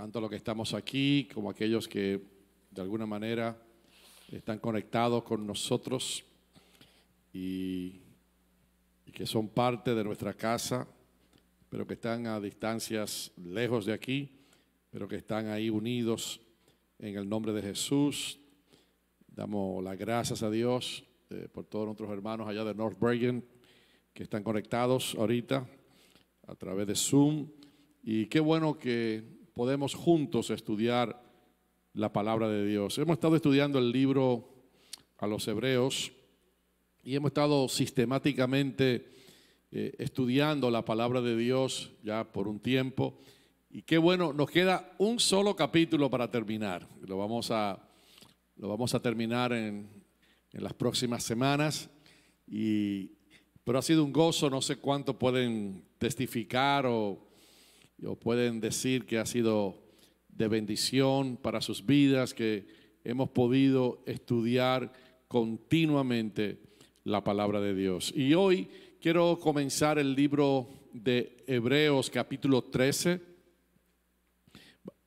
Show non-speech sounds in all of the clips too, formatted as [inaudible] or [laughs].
tanto los que estamos aquí como aquellos que de alguna manera están conectados con nosotros y, que son parte de nuestra casa, pero que están a distancias lejos de aquí, pero que están ahí unidos en el nombre de Jesús. Damos las gracias a Dios eh, por todos nuestros hermanos allá de North Bergen que están conectados ahorita a través de Zoom. Y qué bueno que podemos juntos estudiar la palabra de Dios. Hemos estado estudiando el libro a los hebreos y hemos estado sistemáticamente eh, estudiando la palabra de Dios ya por un tiempo. Y qué bueno, nos queda un solo capítulo para terminar. Lo vamos a, lo vamos a terminar en, las próximas semanas. pero ha sido un gozo, no sé cuánto pueden testificar o pueden decir que ha sido de bendición para sus vidas, que hemos podido estudiar continuamente la palabra de Dios. Y hoy quiero comenzar el libro de Hebreos capítulo 13.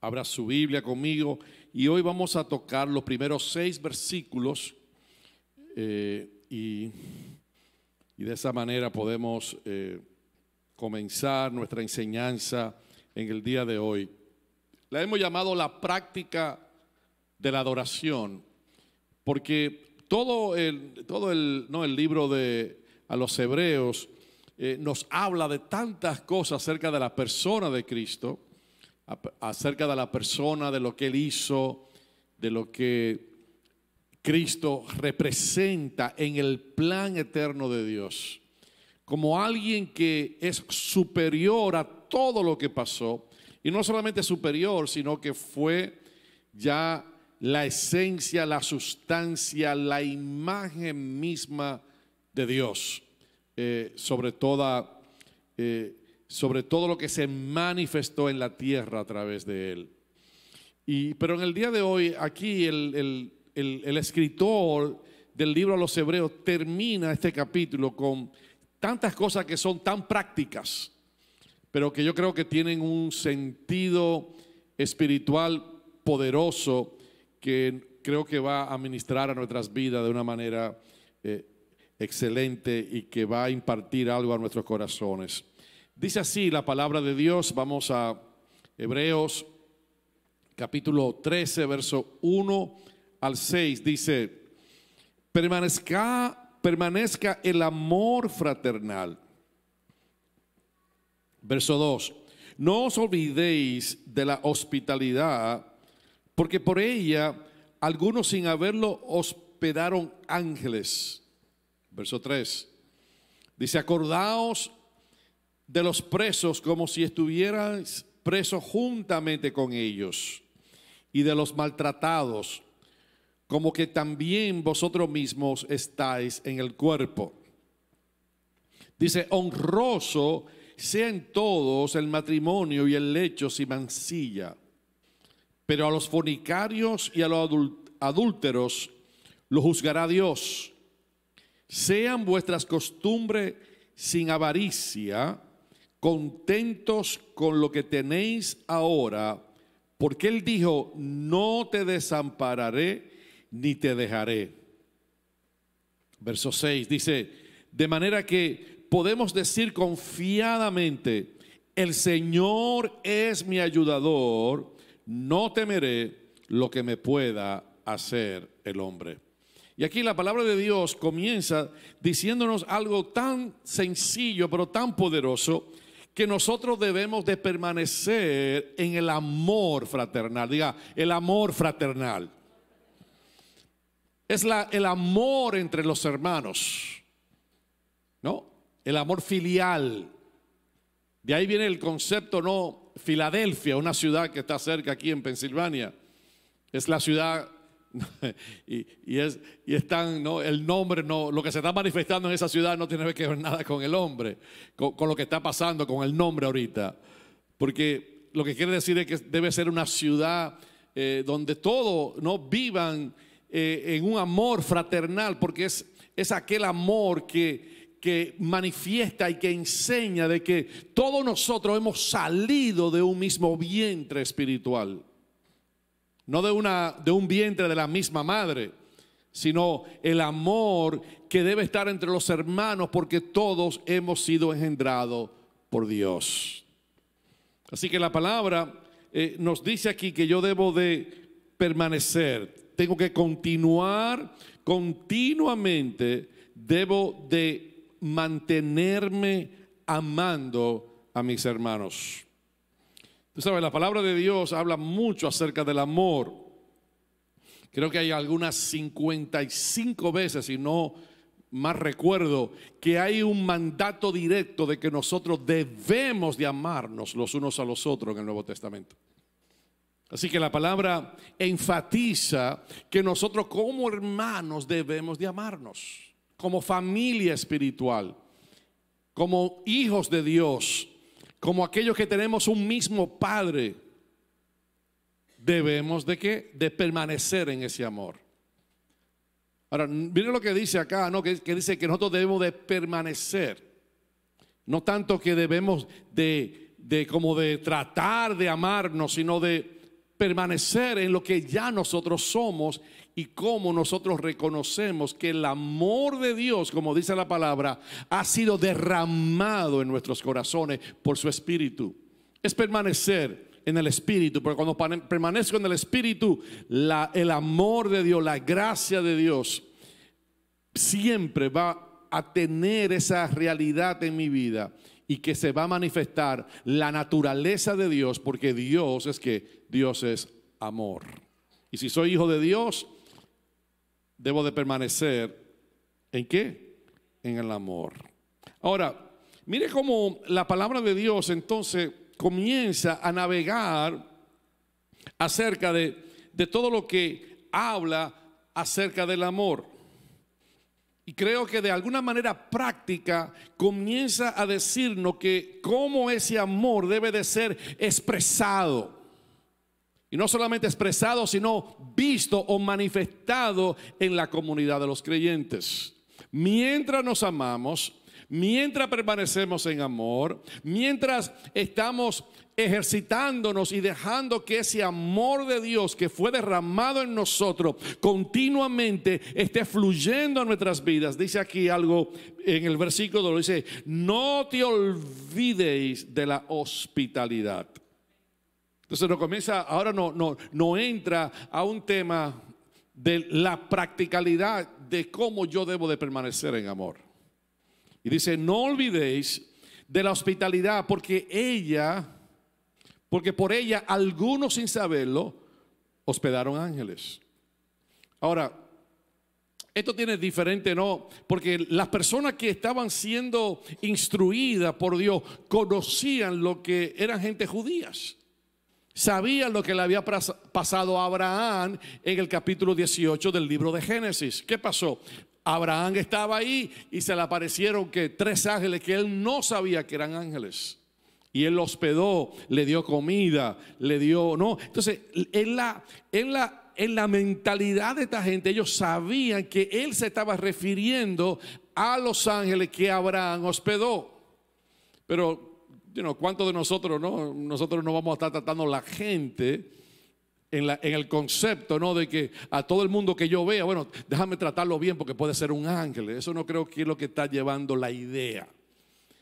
Abra su Biblia conmigo y hoy vamos a tocar los primeros seis versículos eh, y, de esa manera podemos eh, comenzar nuestra enseñanza en el día de hoy. La hemos llamado la práctica de la adoración, porque todo el, todo el, libro de a los hebreos eh, nos habla de tantas cosas acerca de la persona de Cristo, acerca de la persona, de lo que Él hizo, de lo que Cristo representa en el plan eterno de Dios, como alguien que es superior a todo lo que pasó, y no solamente superior, sino que fue ya la esencia, la sustancia, la imagen misma de Dios, eh, sobre, toda, eh, sobre todo lo que se manifestó en la tierra a través de él. Y, pero en el día de hoy, aquí el, el escritor del libro a los Hebreos termina este capítulo con tantas cosas que son tan prácticas pero que yo creo que tienen un sentido espiritual poderoso que creo que va a administrar a nuestras vidas de una manera eh, excelente y que va a impartir algo a nuestros corazones. Dice así la palabra de Dios, vamos a Hebreos capítulo 13, verso 1 al 6, dice, permanezca, permanezca el amor fraternal Verso 2. No os olvidéis de la hospitalidad, porque por ella algunos sin haberlo hospedaron ángeles. Verso 3. Dice, acordaos de los presos como si estuvierais presos juntamente con ellos, y de los maltratados, como que también vosotros mismos estáis en el cuerpo. Dice, honroso sean todos el matrimonio y el lecho sin mancilla, pero a los fornicarios y a los adúlteros lo juzgará Dios. Sean vuestras costumbres sin avaricia, contentos con lo que tenéis ahora, porque Él dijo, no te desampararé ni te dejaré. Verso 6 dice, de manera que podemos decir confiadamente, el Señor es mi ayudador, no temeré lo que me pueda hacer el hombre. Y aquí la palabra de Dios comienza diciéndonos algo tan sencillo, pero tan poderoso, que nosotros debemos de permanecer en el amor fraternal. Diga, el amor fraternal. Es la, el amor entre los hermanos. ¿No? el amor filial. De ahí viene el concepto, ¿no? Filadelfia, una ciudad que está cerca aquí en Pensilvania. Es la ciudad, [laughs] y, y es, ¿no? El nombre, no, lo que se está manifestando en esa ciudad no tiene que ver nada con el hombre, con, lo que está pasando, con el nombre ahorita. Porque lo que quiere decir es que debe ser una ciudad eh, donde todos, ¿no? Vivan eh, en un amor fraternal, porque es, es aquel amor que que manifiesta y que enseña de que todos nosotros hemos salido de un mismo vientre espiritual. No de, una, de un vientre de la misma madre, sino el amor que debe estar entre los hermanos porque todos hemos sido engendrados por Dios. Así que la palabra eh, nos dice aquí que yo debo de permanecer, tengo que continuar continuamente, debo de mantenerme amando a mis hermanos. Tú sabes, la palabra de Dios habla mucho acerca del amor. Creo que hay algunas 55 veces, si no más recuerdo, que hay un mandato directo de que nosotros debemos de amarnos los unos a los otros en el Nuevo Testamento. Así que la palabra enfatiza que nosotros como hermanos debemos de amarnos como familia espiritual, como hijos de Dios, como aquellos que tenemos un mismo Padre, debemos de qué? De permanecer en ese amor. Ahora, miren lo que dice acá, ¿no? Que, dice que nosotros debemos de permanecer. No tanto que debemos de, de como de tratar de amarnos, sino de permanecer en lo que ya nosotros somos y cómo nosotros reconocemos que el amor de Dios, como dice la palabra, ha sido derramado en nuestros corazones por su espíritu. Es permanecer en el espíritu, Pero cuando permanezco en el espíritu, el amor de Dios, la gracia de Dios, siempre va a tener esa realidad en mi vida y que se va a manifestar la naturaleza de Dios, porque Dios es que Dios es amor. Y si soy hijo de Dios, debo de permanecer en qué? En el amor. Ahora, mire cómo la palabra de Dios entonces comienza a navegar acerca de, todo lo que habla acerca del amor. Y creo que de alguna manera práctica comienza a decirnos que cómo ese amor debe de ser expresado. Y no solamente expresado, sino visto o manifestado en la comunidad de los creyentes. Mientras nos amamos, mientras permanecemos en amor, mientras estamos ejercitándonos y dejando que ese amor de Dios que fue derramado en nosotros continuamente esté fluyendo en nuestras vidas. Dice aquí algo en el versículo, dice, no te olvidéis de la hospitalidad. Entonces no comienza, ahora no, no, no entra a un tema de la practicalidad de cómo yo debo de permanecer en amor. Y dice, no olvidéis de la hospitalidad, porque ella, porque por ella algunos sin saberlo, hospedaron ángeles. Ahora, esto tiene diferente, ¿no? Porque las personas que estaban siendo instruidas por Dios conocían lo que eran gente judías. Sabían lo que le había pasado a Abraham en el capítulo 18 del libro de Génesis. ¿Qué pasó? Abraham estaba ahí y se le aparecieron que tres ángeles que él no sabía que eran ángeles. Y él hospedó, le dio comida, le dio, no. Entonces, en la, en la, en la mentalidad de esta gente, ellos sabían que él se estaba refiriendo a los ángeles que Abraham hospedó. Pero ¿cuántos de nosotros no? Nosotros no vamos a estar tratando la gente en, el concepto, ¿no? De que a todo el mundo que yo vea, bueno, déjame tratarlo bien porque puede ser un ángel. Eso no creo que es lo que está llevando la idea.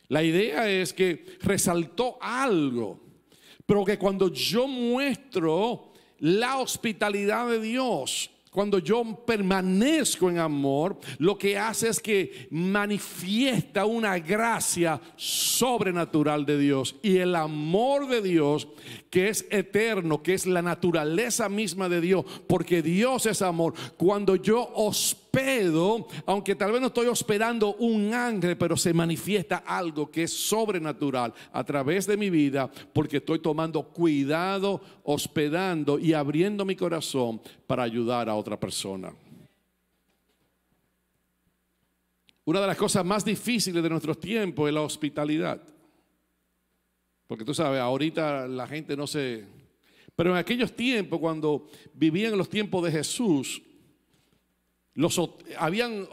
La idea es que resaltó algo, pero que cuando yo muestro la hospitalidad de Dios, cuando yo permanezco en amor, lo que hace es que manifiesta una gracia sobrenatural de Dios. Y el amor de Dios, que es eterno, que es la naturaleza misma de Dios, porque Dios es amor, cuando yo os hospedo, aunque tal vez no estoy hospedando un ángel, pero se manifiesta algo que es sobrenatural a través de mi vida, porque estoy tomando cuidado, hospedando y abriendo mi corazón para ayudar a otra persona. Una de las cosas más difíciles de nuestros tiempos es la hospitalidad. Porque tú sabes, ahorita la gente no se... Pero en aquellos tiempos, cuando vivían los tiempos de Jesús, los, habían,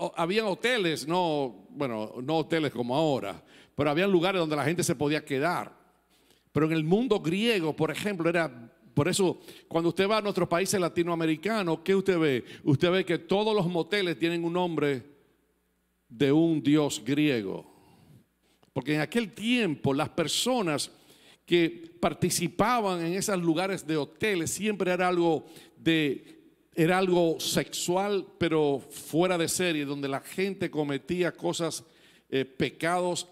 hoteles, no, bueno, no hoteles como ahora, pero habían lugares donde la gente se podía quedar. Pero en el mundo griego, por ejemplo, era por eso, cuando usted va a nuestros países latinoamericanos, ¿qué usted ve? Usted ve que todos los moteles tienen un nombre de un dios griego. Porque en aquel tiempo las personas que participaban en esos lugares de hoteles siempre era algo de era algo sexual, pero fuera de serie, donde la gente cometía cosas, eh, pecados,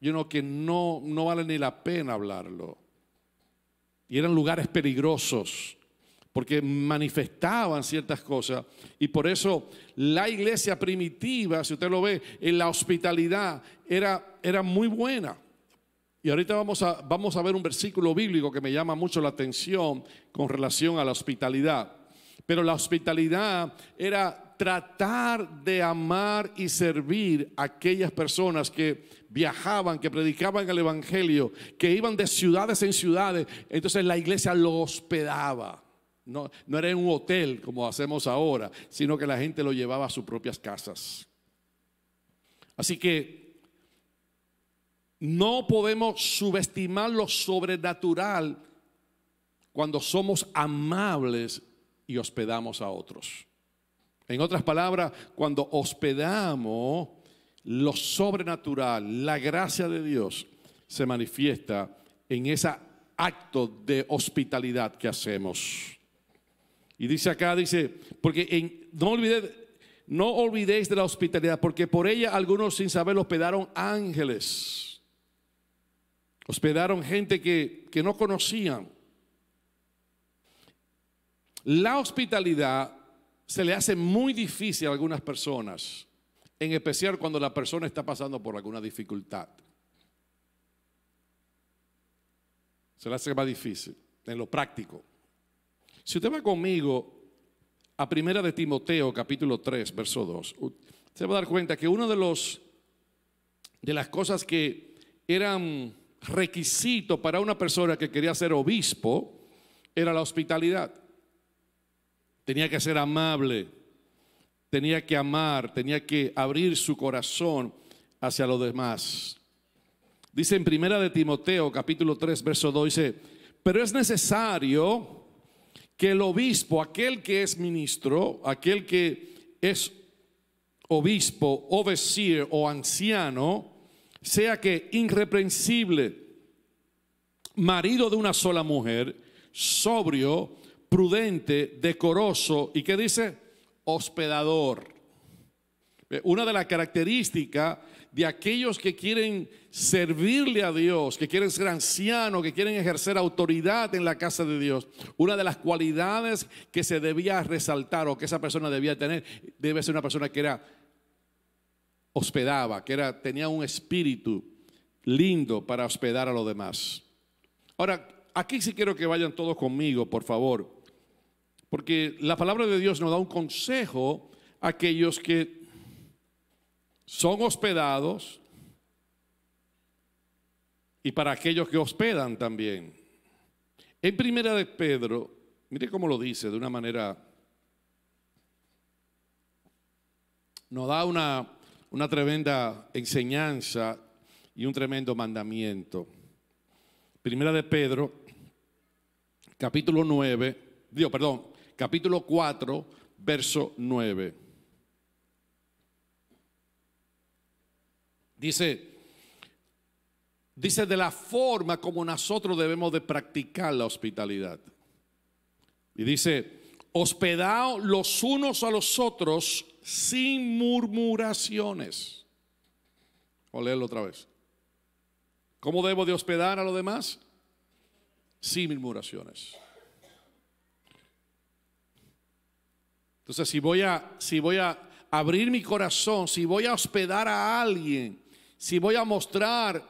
yo que no, no vale ni la pena hablarlo. Y eran lugares peligrosos, porque manifestaban ciertas cosas. Y por eso la iglesia primitiva, si usted lo ve, en la hospitalidad era, era muy buena. Y ahorita vamos a, vamos a ver un versículo bíblico que me llama mucho la atención con relación a la hospitalidad. Pero la hospitalidad era tratar de amar y servir a aquellas personas que viajaban, que predicaban el Evangelio, que iban de ciudades en ciudades. Entonces la iglesia lo hospedaba. No, era en un hotel como hacemos ahora, sino que la gente lo llevaba a sus propias casas. Así que no podemos subestimar lo sobrenatural cuando somos amables y hospedamos a otros. En otras palabras, cuando hospedamos lo sobrenatural, la gracia de Dios se manifiesta en ese acto de hospitalidad que hacemos. Y dice acá, dice, porque en, no olvidéis, no olvidéis de la hospitalidad, porque por ella algunos sin saber hospedaron ángeles, hospedaron gente que, que no conocían. La hospitalidad se le hace muy difícil a algunas personas, en especial cuando la persona está pasando por alguna dificultad. Se le hace más difícil en lo práctico. Si usted va conmigo a Primera de Timoteo, capítulo 3, verso 2, se va a dar cuenta que uno de los de las cosas que eran requisito para una persona que quería ser obispo era la hospitalidad tenía que ser amable, tenía que amar, tenía que abrir su corazón hacia los demás. Dice en primera de Timoteo, capítulo 3, verso 2, dice, pero es necesario que el obispo, aquel que es ministro, aquel que es obispo, overseer o anciano, sea que irreprensible, marido de una sola mujer, sobrio, prudente, decoroso y que dice hospedador. Eh, una de las características de aquellos que quieren servirle a Dios, que quieren ser ancianos, que quieren ejercer autoridad en la casa de Dios, una de las cualidades que se debía resaltar o que esa persona debía tener, debe ser una persona que era hospedaba, que era, tenía un espíritu lindo para hospedar a los demás. Ahora, aquí sí quiero que vayan todos conmigo, por favor, porque la palabra de Dios nos da un consejo a aquellos que son hospedados y para aquellos que hospedan también. En primera de Pedro, mire cómo lo dice de una manera, nos da una, tremenda enseñanza y un tremendo mandamiento. Primera de Pedro, capítulo 9, Dios perdón, capítulo 4, verso 9. Dice, dice de la forma como nosotros debemos de practicar la hospitalidad. Y dice, hospedaos los unos a los otros sin murmuraciones. O leerlo otra vez. ¿Cómo debo de hospedar a los demás? Sin murmuraciones. Entonces, si voy a, si voy a abrir mi corazón, si voy a hospedar a alguien, si voy a mostrar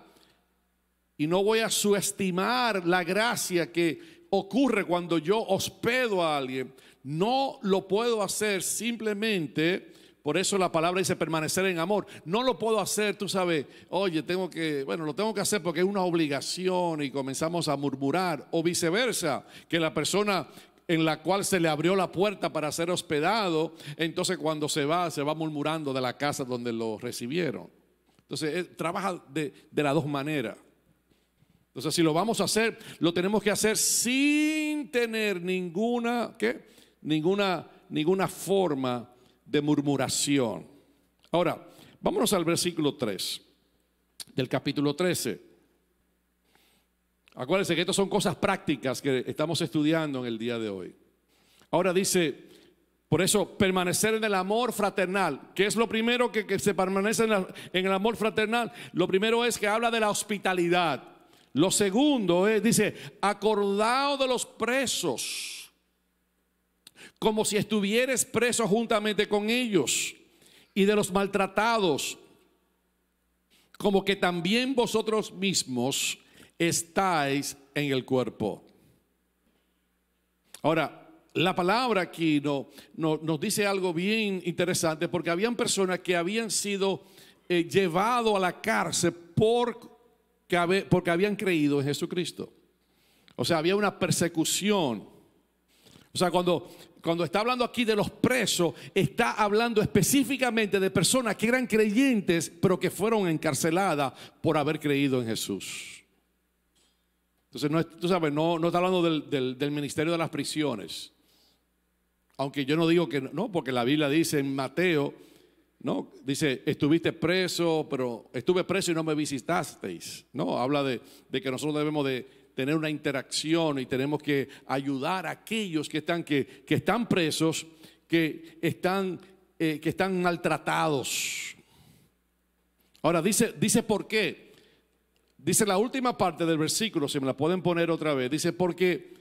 y no voy a subestimar la gracia que ocurre cuando yo hospedo a alguien, no lo puedo hacer simplemente por eso la palabra dice permanecer en amor. No lo puedo hacer, tú sabes, oye, tengo que, bueno, lo tengo que hacer porque es una obligación y comenzamos a murmurar. O viceversa, que la persona en la cual se le abrió la puerta para ser hospedado, entonces cuando se va, se va murmurando de la casa donde lo recibieron. Entonces, eh, trabaja de, de las dos maneras. Entonces, si lo vamos a hacer, lo tenemos que hacer sin tener ninguna, ¿qué? Ninguna, ninguna forma de murmuración. Ahora, vámonos al versículo 3 del capítulo 13. Acuérdense que estas son cosas prácticas que estamos estudiando en el día de hoy. Ahora dice, por eso permanecer en el amor fraternal. ¿Qué es lo primero que, se permanece en, en el amor fraternal? Lo primero es que habla de la hospitalidad. Lo segundo es, dice, acordado de los presos, como si estuvieres preso juntamente con ellos, y de los maltratados, como que también vosotros mismos estáis en el cuerpo. Ahora, la palabra aquí nos dice algo bien interesante porque habían personas que habían sido eh, Llevado a la cárcel por, porque habían creído en Jesucristo. O sea, había una persecución. O sea, cuando, cuando está hablando aquí de los presos, está hablando específicamente de personas que eran creyentes, pero que fueron encarceladas por haber creído en Jesús. Entonces, no, tú sabes, no, está hablando del, ministerio de las prisiones. Aunque yo no digo que no, porque la Biblia dice en Mateo, no, dice, estuviste preso, pero estuve preso y no me visitasteis. No, habla de, que nosotros debemos de tener una interacción y tenemos que ayudar a aquellos que están, que, están presos, que están, eh, que están maltratados. Ahora, dice, dice por qué. Dice la última parte del versículo, si me la pueden poner otra vez, dice, porque,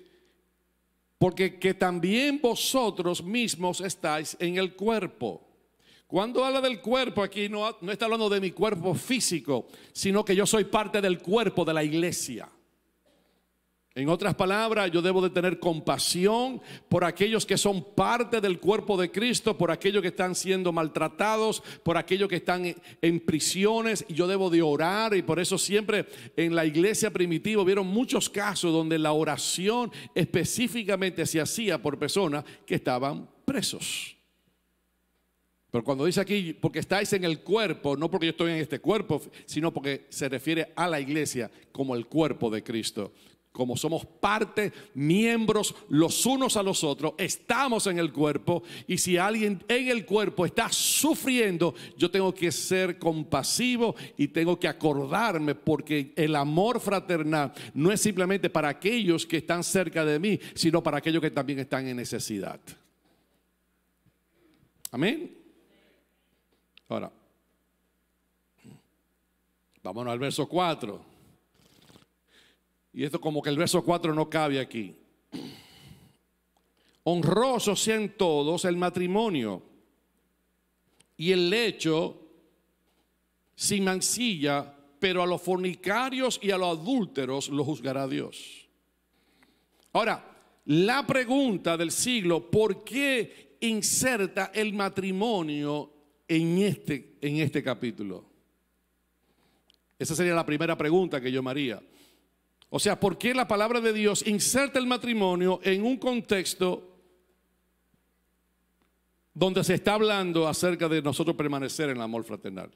porque que también vosotros mismos estáis en el cuerpo. Cuando habla del cuerpo, aquí no, no está hablando de mi cuerpo físico, sino que yo soy parte del cuerpo de la iglesia. En otras palabras, yo debo de tener compasión por aquellos que son parte del cuerpo de Cristo, por aquellos que están siendo maltratados, por aquellos que están en prisiones. Y yo debo de orar y por eso siempre en la iglesia primitiva vieron muchos casos donde la oración específicamente se hacía por personas que estaban presos. Pero cuando dice aquí, porque estáis en el cuerpo, no porque yo estoy en este cuerpo, sino porque se refiere a la iglesia como el cuerpo de Cristo como somos parte, miembros los unos a los otros, estamos en el cuerpo y si alguien en el cuerpo está sufriendo, yo tengo que ser compasivo y tengo que acordarme porque el amor fraternal no es simplemente para aquellos que están cerca de mí, sino para aquellos que también están en necesidad. Amén. Ahora, vámonos al verso 4. Y esto como que el verso 4 no cabe aquí. Honrosos sean todos el matrimonio y el lecho sin mancilla, pero a los fornicarios y a los adúlteros Lo juzgará Dios. Ahora, la pregunta del siglo, ¿por qué inserta el matrimonio en este, en este capítulo? Esa sería la primera pregunta que yo me haría. O sea, ¿por qué la palabra de Dios inserta el matrimonio en un contexto donde se está hablando acerca de nosotros permanecer en el amor fraternal?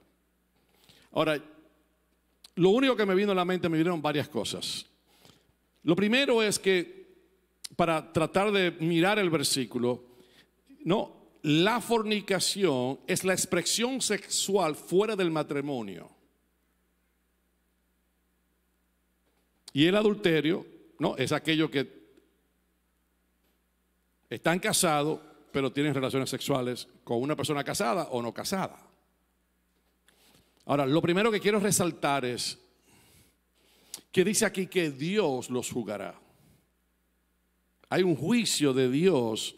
Ahora, lo único que me vino a la mente, me vinieron varias cosas. Lo primero es que, para tratar de mirar el versículo, no, la fornicación es la expresión sexual fuera del matrimonio. Y el adulterio, ¿no? Es aquello que están casados, pero tienen relaciones sexuales con una persona casada o no casada. Ahora, lo primero que quiero resaltar es que dice aquí que Dios los juzgará. Hay un juicio de Dios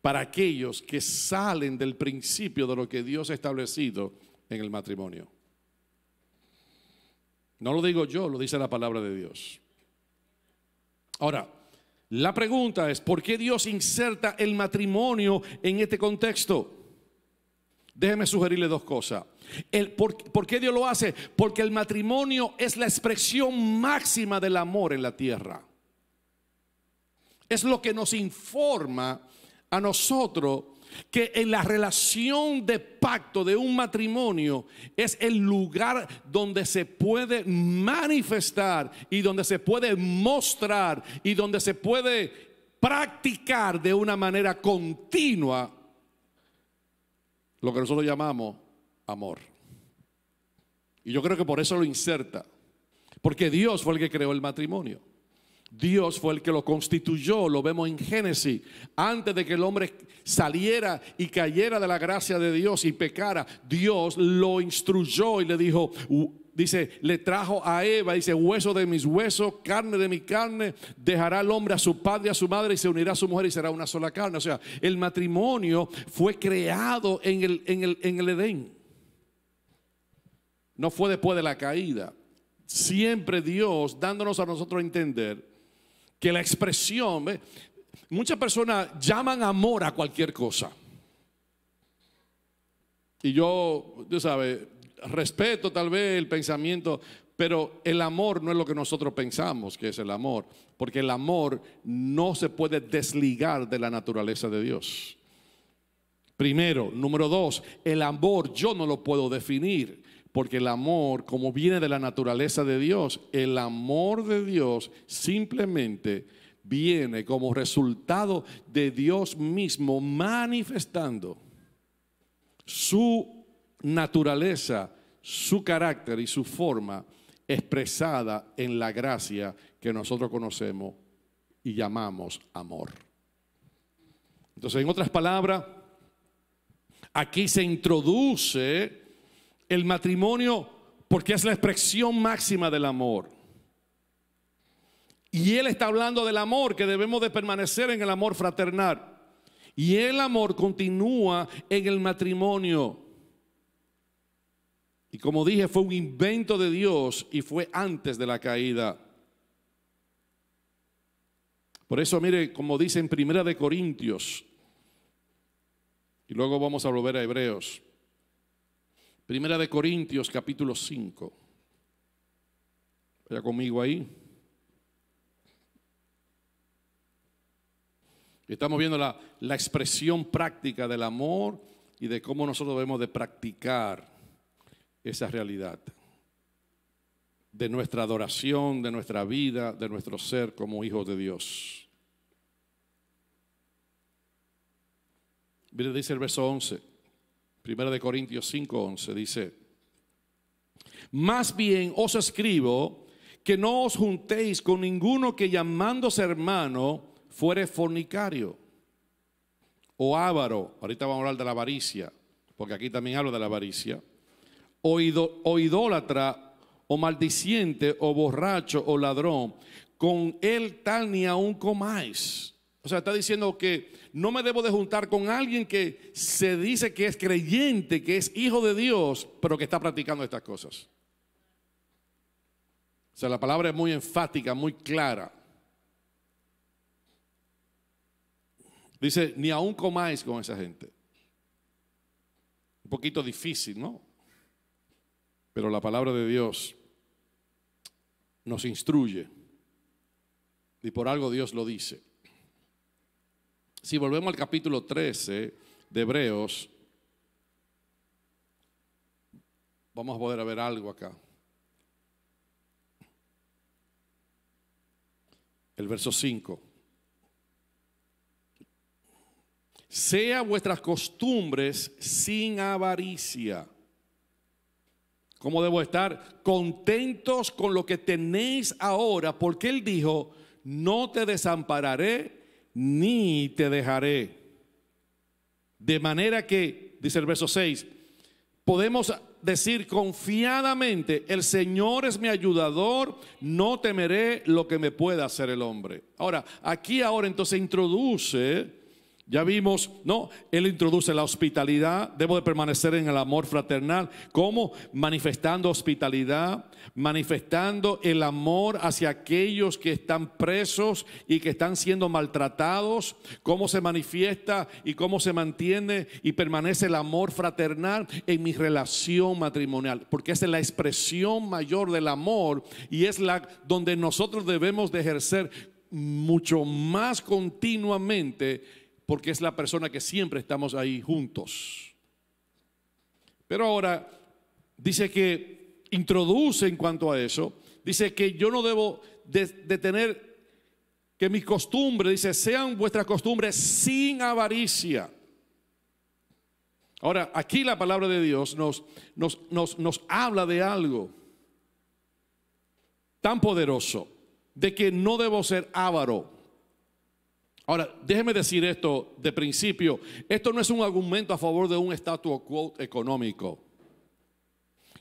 para aquellos que salen del principio de lo que Dios ha establecido en el matrimonio. No lo digo yo, lo dice la palabra de Dios. Ahora, la pregunta es, ¿por qué Dios inserta el matrimonio en este contexto? Déjeme sugerirle dos cosas. El, ¿por, ¿Por qué Dios lo hace? Porque el matrimonio es la expresión máxima del amor en la tierra. Es lo que nos informa a nosotros que en la relación de pacto de un matrimonio es el lugar donde se puede manifestar y donde se puede mostrar y donde se puede practicar de una manera continua lo que nosotros llamamos amor. Y yo creo que por eso lo inserta, porque Dios fue el que creó el matrimonio. Dios fue el que lo constituyó, lo vemos en Génesis. Antes de que el hombre saliera y cayera de la gracia de Dios y pecara, Dios lo instruyó y le dijo, dice, le trajo a Eva, dice, hueso de mis huesos, carne de mi carne, dejará el hombre a su padre, y a su madre y se unirá a su mujer y será una sola carne. O sea, el matrimonio fue creado en el, en el Edén. No fue después de la caída. Siempre Dios dándonos a nosotros a entender que la expresión, muchas personas llaman amor a cualquier cosa. Y yo, tú sabe, respeto tal vez el pensamiento, pero el amor no es lo que nosotros pensamos que es el amor, porque el amor no se puede desligar de la naturaleza de Dios. Primero, número dos, el amor yo no lo puedo definir. Porque el amor, como viene de la naturaleza de Dios, el amor de Dios simplemente viene como resultado de Dios mismo manifestando su naturaleza, su carácter y su forma expresada en la gracia que nosotros conocemos y llamamos amor. Entonces, en otras palabras, aquí se introduce el matrimonio porque es la expresión máxima del amor. Y él está hablando del amor, que debemos de permanecer en el amor fraternal. Y el amor continúa en el matrimonio. Y como dije, fue un invento de Dios y fue antes de la caída. Por eso, mire, como dice en Primera de Corintios, y luego vamos a volver a Hebreos. Primera de Corintios capítulo 5. Vaya conmigo ahí. Estamos viendo la, expresión práctica del amor y de cómo nosotros debemos de practicar esa realidad de nuestra adoración, de nuestra vida, de nuestro ser como hijos de Dios. Mire, dice el verso 11. Primera de Corintios 5:11 dice, más bien os escribo que no os juntéis con ninguno que llamándose hermano fuere fornicario o ávaro. ahorita vamos a hablar de la avaricia, porque aquí también hablo de la avaricia, o, o idólatra, o maldiciente, o borracho, o ladrón, con él tal ni aún comáis o sea, está diciendo que no me debo de juntar con alguien que se dice que es creyente, que es hijo de Dios, pero que está practicando estas cosas. O sea, la palabra es muy enfática, muy clara. Dice, ni aún comáis con esa gente. Un poquito difícil, ¿no? Pero la palabra de Dios nos instruye. Y por algo Dios lo dice si volvemos al capítulo 13 de Hebreos, vamos a poder ver algo acá. El verso 5. Sea vuestras costumbres sin avaricia. como debo estar? Contentos con lo que tenéis ahora, porque Él dijo, no te desampararé ni te dejaré. De manera que, dice el verso 6, podemos decir confiadamente, el Señor es mi ayudador, no temeré lo que me pueda hacer el hombre. Ahora, aquí ahora entonces introduce ya vimos, no, Él introduce la hospitalidad, debo de permanecer en el amor fraternal. ¿Cómo? Manifestando hospitalidad, manifestando el amor hacia aquellos que están presos y que están siendo maltratados. ¿Cómo se manifiesta y cómo se mantiene y permanece el amor fraternal en mi relación matrimonial? Porque esa es la expresión mayor del amor y es la donde nosotros debemos de ejercer mucho más continuamente porque es la persona que siempre estamos ahí juntos. Pero ahora dice que introduce en cuanto a eso, dice que yo no debo detener tener que mis costumbres, dice, sean vuestras costumbres sin avaricia. Ahora, aquí la palabra de Dios nos, nos, nos habla de algo tan poderoso, de que no debo ser avaro. Ahora, déjeme decir esto de principio. Esto no es un argumento a favor de un status quo económico.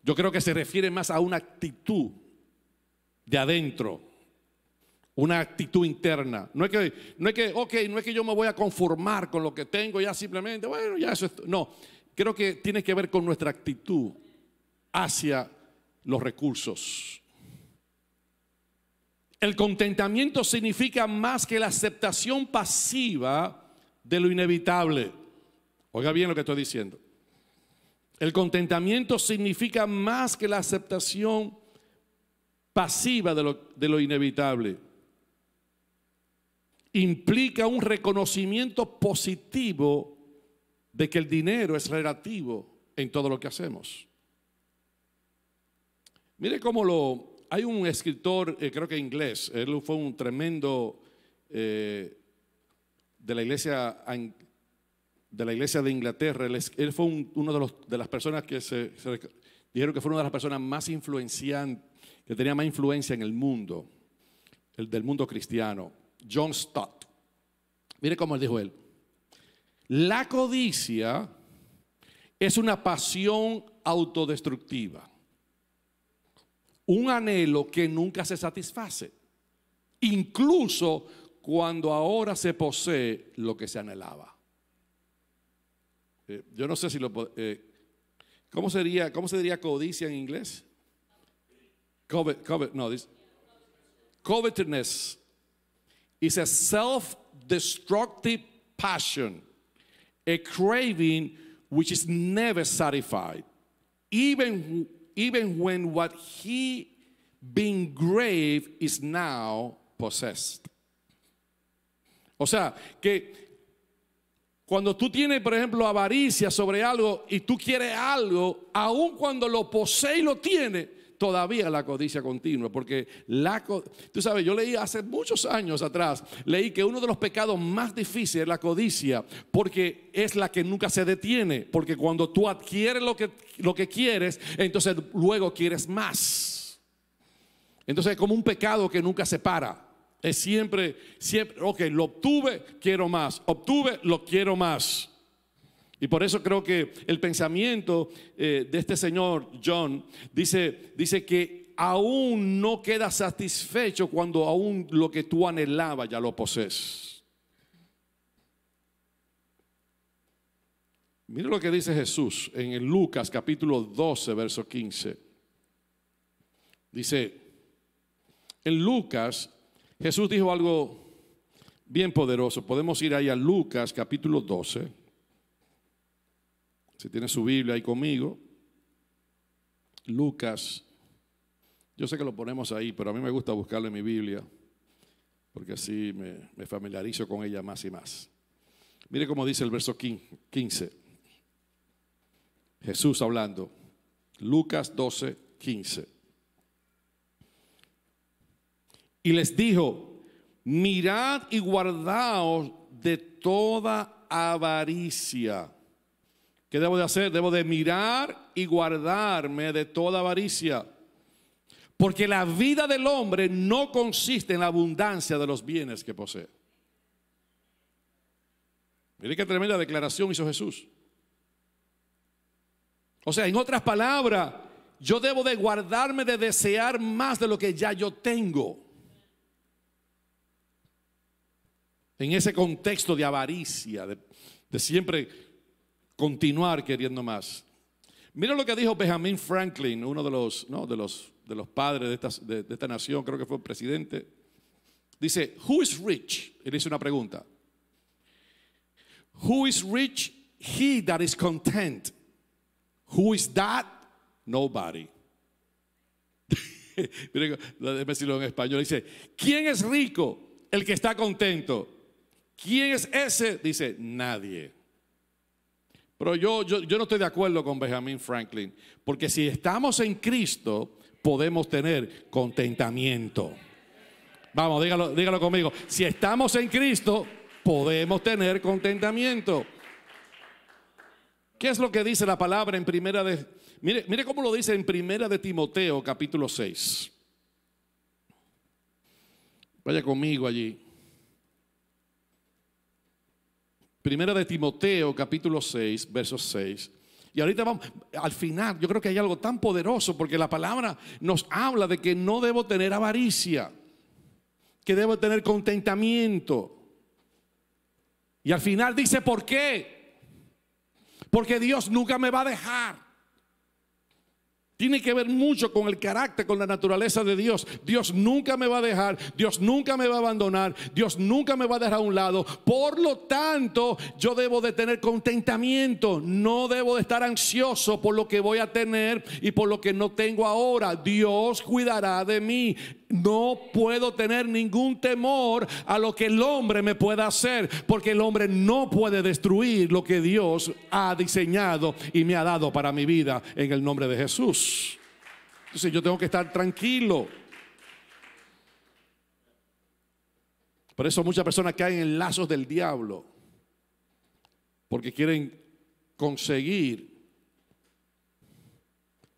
Yo creo que se refiere más a una actitud de adentro, una actitud interna. No es que, no es que, ok, no es que yo me voy a conformar con lo que tengo ya simplemente, bueno, ya eso es. No, creo que tiene que ver con nuestra actitud hacia los recursos el contentamiento significa más que la aceptación pasiva de lo inevitable. Oiga bien lo que estoy diciendo. El contentamiento significa más que la aceptación pasiva de lo, de lo inevitable. Implica un reconocimiento positivo de que el dinero es relativo en todo lo que hacemos. Mire cómo lo hay un escritor, eh, creo que inglés, él fue un tremendo eh, de la iglesia de la iglesia de Inglaterra. Él, fue uno de, los, de, las personas que se, dijeron que fue una de las personas más influenciantes, que tenía más influencia en el mundo, el del mundo cristiano, John Stott. Mire cómo él dijo él. La codicia es una pasión autodestructiva un anhelo que nunca se satisface, incluso cuando ahora se posee lo que se anhelaba. Eh, yo no sé si lo... Eh, ¿cómo, sería, ¿Cómo se diría codicia en inglés? Covet, covet, no, is a self-destructive passion, a craving which is never satisfied, even even when what he being grave is now possessed. O sea, que cuando tú tienes, por ejemplo, avaricia sobre algo y tú quieres algo, aun cuando lo posee y lo tiene todavía la codicia continua, porque la tú sabes, yo leí hace muchos años atrás, leí que uno de los pecados más difíciles es la codicia, porque es la que nunca se detiene, porque cuando tú adquieres lo que, lo que quieres, entonces luego quieres más. Entonces es como un pecado que nunca se para. Es siempre, siempre, ok, lo obtuve, quiero más, obtuve, lo quiero más. Y por eso creo que el pensamiento eh, de este señor John dice, dice que aún no queda satisfecho cuando aún lo que tú anhelabas ya lo posees. Mira lo que dice Jesús en Lucas capítulo 12, verso 15. Dice, en Lucas Jesús dijo algo bien poderoso. Podemos ir ahí a Lucas capítulo 12. Si tiene su Biblia ahí conmigo, Lucas, yo sé que lo ponemos ahí, pero a mí me gusta buscarlo en mi Biblia, porque así me, me familiarizo con ella más y más. Mire cómo dice el verso 15. Jesús hablando. Lucas 12, 15. Y les dijo, mirad y guardaos de toda avaricia ¿Qué debo de hacer? Debo de mirar y guardarme de toda avaricia. Porque la vida del hombre no consiste en la abundancia de los bienes que posee. Mire qué tremenda declaración hizo Jesús. O sea, en otras palabras, yo debo de guardarme de desear más de lo que ya yo tengo. En ese contexto de avaricia, de, de siempre continuar queriendo más. Mira lo que dijo Benjamin Franklin, uno de los, no, de los, de los padres de esta, de, esta nación, creo que fue presidente. Dice, who is rich? Él hizo una pregunta. Who is rich? He that is content. Who is that? Nobody. [laughs] Déjeme decirlo en español. Dice, ¿quién es rico? El que está contento. ¿Quién es ese? Dice, nadie. Pero yo, yo, no estoy de acuerdo con Benjamin Franklin, porque si estamos en Cristo, podemos tener contentamiento. Vamos, dígalo, conmigo. Si estamos en Cristo, podemos tener contentamiento. ¿Qué es lo que dice la palabra en primera de... Mire, mire cómo lo dice en primera de Timoteo capítulo 6. Vaya conmigo allí. Primera de Timoteo, capítulo 6, versos 6. Y ahorita vamos, al final, yo creo que hay algo tan poderoso porque la palabra nos habla de que no debo tener avaricia, que debo tener contentamiento. Y al final dice, ¿por qué? Porque Dios nunca me va a dejar. Tiene que ver mucho con el carácter, con la naturaleza de Dios. Dios nunca me va a dejar, Dios nunca me va a abandonar, Dios nunca me va a dejar a un lado. Por lo tanto, yo debo de tener contentamiento, no debo de estar ansioso por lo que voy a tener y por lo que no tengo ahora. Dios cuidará de mí no puedo tener ningún temor a lo que el hombre me pueda hacer, porque el hombre no puede destruir lo que Dios ha diseñado y me ha dado para mi vida en el nombre de Jesús. Entonces yo tengo que estar tranquilo. Por eso muchas personas caen en lazos del diablo, porque quieren conseguir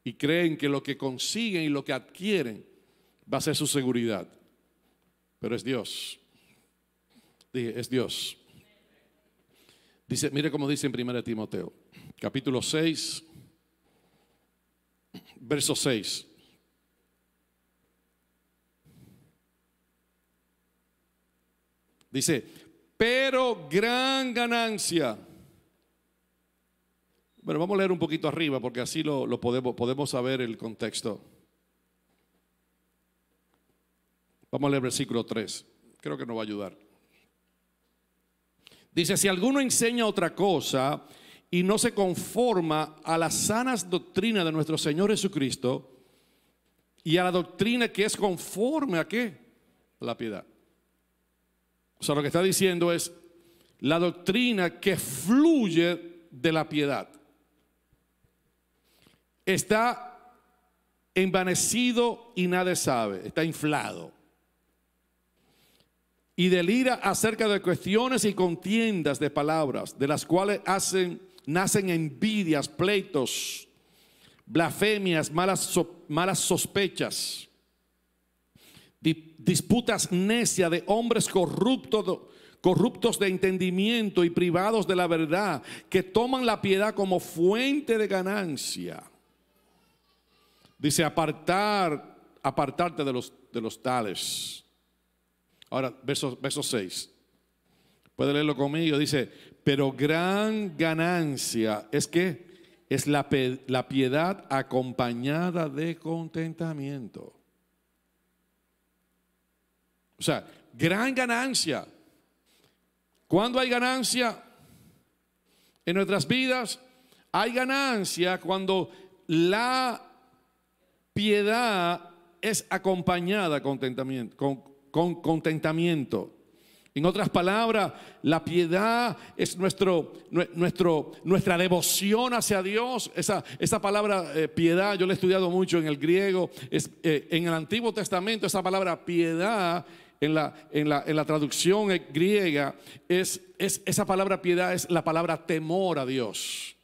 y creen que lo que consiguen y lo que adquieren va a ser su seguridad. Pero es Dios. Dije, es Dios. Dice, mire cómo dice en 1 Timoteo, capítulo 6, verso 6. Dice, pero gran ganancia. Bueno, vamos a leer un poquito arriba porque así lo, podemos, podemos saber el contexto. Vamos a leer versículo 3. Creo que nos va a ayudar. Dice, si alguno enseña otra cosa y no se conforma a las sanas doctrinas de nuestro Señor Jesucristo y a la doctrina que es conforme a qué? la piedad. O sea, lo que está diciendo es la doctrina que fluye de la piedad. Está envanecido y nadie sabe, está inflado y del ira acerca de cuestiones y contiendas de palabras, de las cuales hacen, nacen envidias, pleitos, blasfemias, malas, malas sospechas, disputas necias de hombres corruptos, corruptos de entendimiento y privados de la verdad, que toman la piedad como fuente de ganancia. Dice apartar, apartarte de los, de los tales Ahora, verso, 6. Puede leerlo conmigo. Dice, pero gran ganancia es que es la, piedad acompañada de contentamiento. O sea, gran ganancia. Cuando hay ganancia en nuestras vidas, hay ganancia cuando la piedad es acompañada de contentamiento, con, con contentamiento. En otras palabras, la piedad es nuestro, nuestro, nuestra devoción hacia Dios. Esa, esa palabra eh, piedad, yo la he estudiado mucho en el griego, eh, en el Antiguo Testamento, esa palabra piedad en la, en la, traducción e-, griega, es, es, esa palabra piedad es la palabra temor a Dios,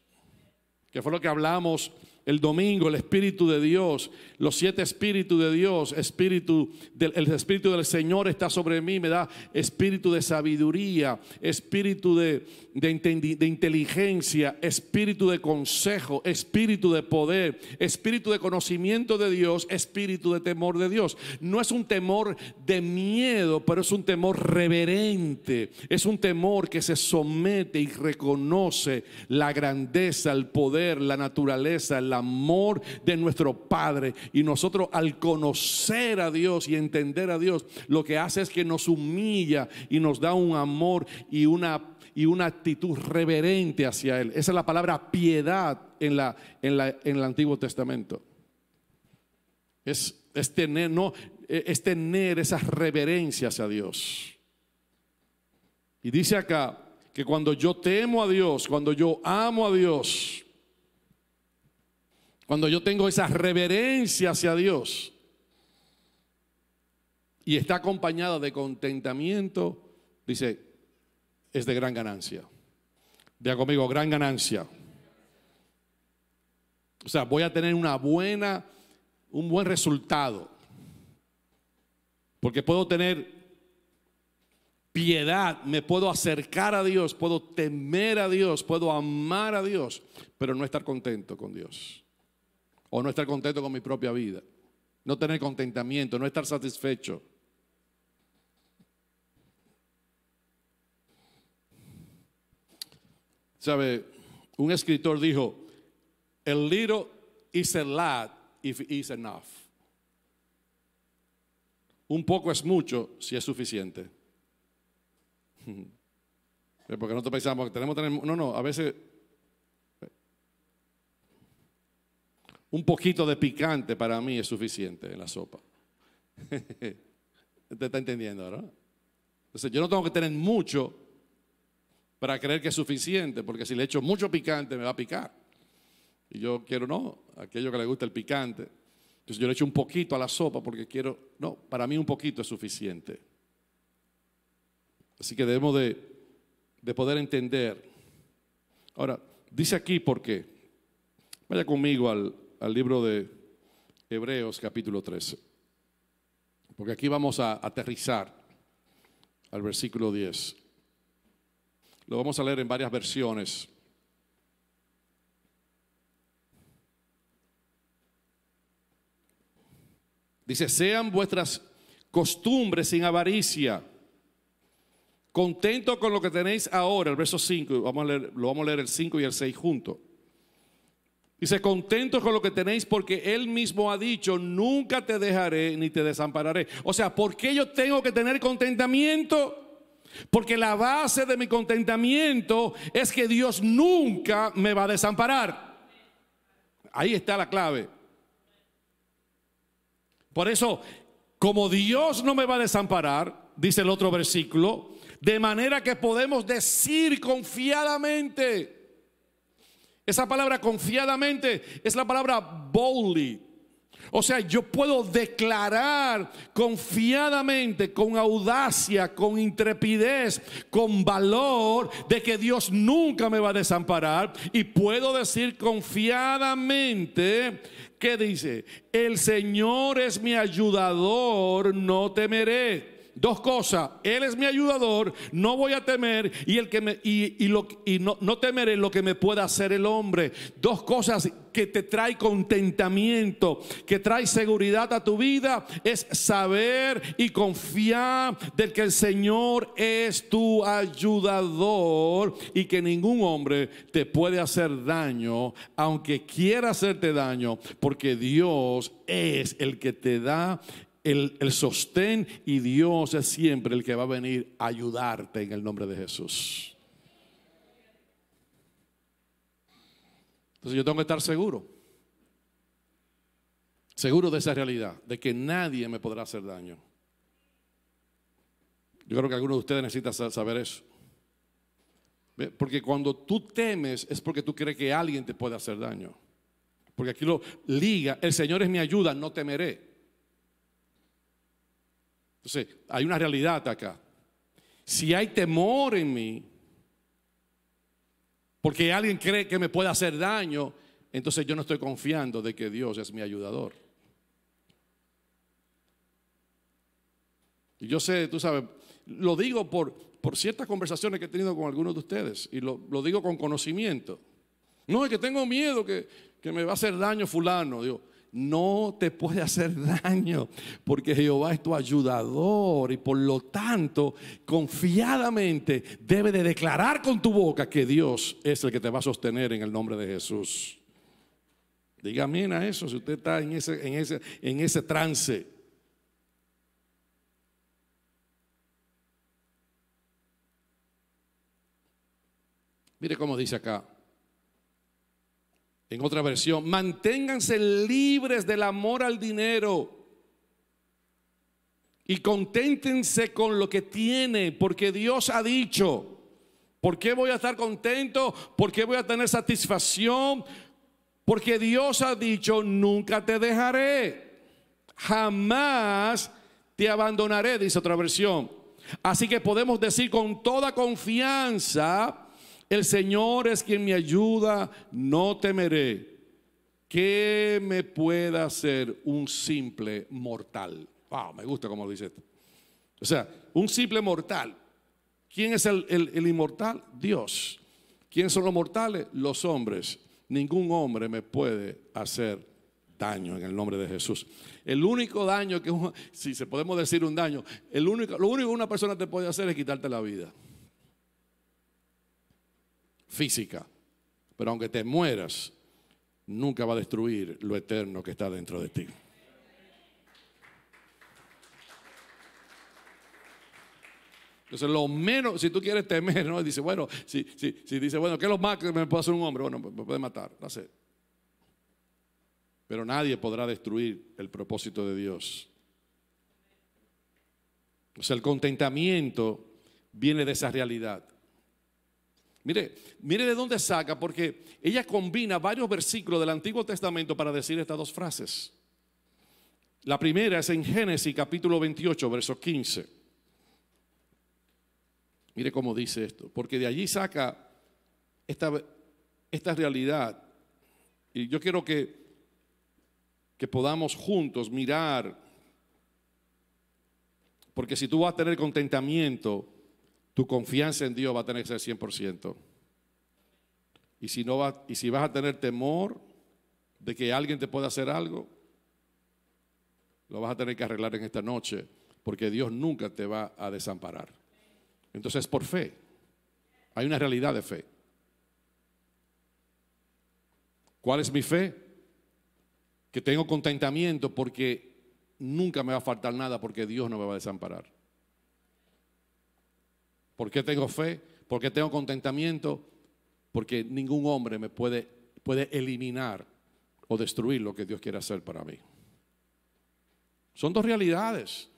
que fue lo que hablamos el domingo, el Espíritu de Dios, los siete Espíritus de Dios, espíritu del, el Espíritu del Señor está sobre mí, me da Espíritu de sabiduría, Espíritu de, de inteligencia, Espíritu de consejo, Espíritu de poder, Espíritu de conocimiento de Dios, Espíritu de temor de Dios. No es un temor de miedo, pero es un temor reverente, es un temor que se somete y reconoce la grandeza, el poder, la naturaleza, la amor de nuestro Padre. Y nosotros al conocer a Dios y entender a Dios, lo que hace es que nos humilla y nos da un amor y una y una actitud reverente hacia Él. Esa es la palabra piedad en, la, en, la, en el Antiguo Testamento. Es, tener, no, e, es tener esas reverencias a Dios. Y dice acá que cuando yo temo a Dios, cuando yo amo a Dios, cuando yo tengo esa reverencia hacia Dios y está acompañada de contentamiento, dice, es de gran ganancia. vea conmigo, gran ganancia. O sea, voy a tener una buena, un buen resultado. Porque puedo tener piedad, me puedo acercar a Dios, puedo temer a Dios, puedo amar a Dios, pero no estar contento con Dios o no estar contento con mi propia vida, no tener contentamiento, no estar satisfecho. ¿Sabe? Un escritor dijo, el little is a lot if it enough. Un poco es mucho si es suficiente. [laughs] Porque nosotros pensamos que tenemos, tener... no, no, a veces Un poquito de picante para mí es suficiente en la sopa. Usted [laughs] está entendiendo, ¿verdad? Entonces yo no tengo que tener mucho para creer que es suficiente, porque si le echo mucho picante me va a picar. Y yo quiero no, aquello que le gusta el picante. Entonces yo le echo un poquito a la sopa porque quiero, no, para mí un poquito es suficiente. Así que debemos de, de poder entender. Ahora, dice aquí por qué. Vaya conmigo al al libro de Hebreos capítulo 13, porque aquí vamos a aterrizar al versículo 10. Lo vamos a leer en varias versiones. Dice, sean vuestras costumbres sin avaricia, contento con lo que tenéis ahora, el verso 5, vamos a leer, lo vamos a leer el 5 y el 6 juntos. Dice, contentos con lo que tenéis porque Él mismo ha dicho, nunca te dejaré ni te desampararé. O sea, ¿por qué yo tengo que tener contentamiento? Porque la base de mi contentamiento es que Dios nunca me va a desamparar. Ahí está la clave. Por eso, como Dios no me va a desamparar, dice el otro versículo, de manera que podemos decir confiadamente, esa palabra confiadamente es la palabra boldly. O sea, yo puedo declarar confiadamente, con audacia, con intrepidez, con valor, de que Dios nunca me va a desamparar. Y puedo decir confiadamente que dice, el Señor es mi ayudador, no temeré. Dos cosas, Él es mi ayudador, no voy a temer y, el que me, y, lo, y no, no temeré lo que me pueda hacer el hombre. Dos cosas que te trae contentamiento, que trae seguridad a tu vida, es saber y confiar del que el Señor es tu ayudador y que ningún hombre te puede hacer daño, aunque quiera hacerte daño, porque Dios es el que te da el, sostén y Dios es siempre el que va a venir a ayudarte en el nombre de Jesús. Entonces yo tengo que estar seguro, seguro de esa realidad, de que nadie me podrá hacer daño. Yo creo que alguno de ustedes necesita saber eso. Porque cuando tú temes es porque tú crees que alguien te puede hacer daño. Porque aquí lo liga, el Señor es mi ayuda, no temeré. Entonces, hay una realidad acá. Si hay temor en mí, porque alguien cree que me puede hacer daño, entonces yo no estoy confiando de que Dios es mi ayudador. Y yo sé, tú sabes, lo digo por, por ciertas conversaciones que he tenido con algunos de ustedes y lo, digo con conocimiento. No es que tengo miedo que, que me va a hacer daño fulano. dios no te puede hacer daño, porque Jehová es tu ayudador y por lo tanto confiadamente debe de declarar con tu boca que Dios es el que te va a sostener en el nombre de Jesús. Diga amén a eso si usted está en ese, en ese, en ese trance. Mire cómo dice acá. En otra versión, manténganse libres del amor al dinero y conténtense con lo que tiene porque Dios ha dicho, ¿por qué voy a estar contento? ¿Por qué voy a tener satisfacción? Porque Dios ha dicho, nunca te dejaré, jamás te abandonaré, dice otra versión. Así que podemos decir con toda confianza, el Señor es quien me ayuda, no temeré. ¿Qué me pueda hacer un simple mortal? Wow, me gusta como lo dice esto. O sea, un simple mortal. ¿Quién es el, inmortal? Dios. ¿Quiénes son los mortales? Los hombres. Ningún hombre me puede hacer daño en el nombre de Jesús. El único daño que, si se podemos decir un daño, el único, lo único que una persona te puede hacer es quitarte la vida física, pero aunque te mueras, nunca va a destruir lo eterno que está dentro de ti. Entonces, lo menos, si tú quieres temer, ¿no? Dice, bueno, si, si, si dice, bueno, ¿qué es lo más que me puede hacer un hombre? Bueno, me puede matar, no sé. Pero nadie podrá destruir el propósito de Dios. O el contentamiento viene de esa realidad. Mire, mire de dónde saca, porque ella combina varios versículos del Antiguo Testamento para decir estas dos frases. La primera es en Génesis capítulo 28, verso 15. Mire cómo dice esto, porque de allí saca esta, esta realidad. Y yo quiero que, que podamos juntos mirar, porque si tú vas a tener contentamiento, tu confianza en Dios va a tener que ser 100%. Y si, no y si vas a tener temor de que alguien te pueda hacer algo, lo vas a tener que arreglar en esta noche, porque Dios nunca te va a desamparar. Entonces, por fe, hay una realidad de fe. ¿Cuál es mi fe? Que tengo contentamiento porque nunca me va a faltar nada, porque Dios no me va a desamparar. ¿Por qué tengo fe, ¿Por qué tengo contentamiento, porque ningún hombre me puede, puede eliminar o destruir lo que Dios quiere hacer para mí. Son dos realidades.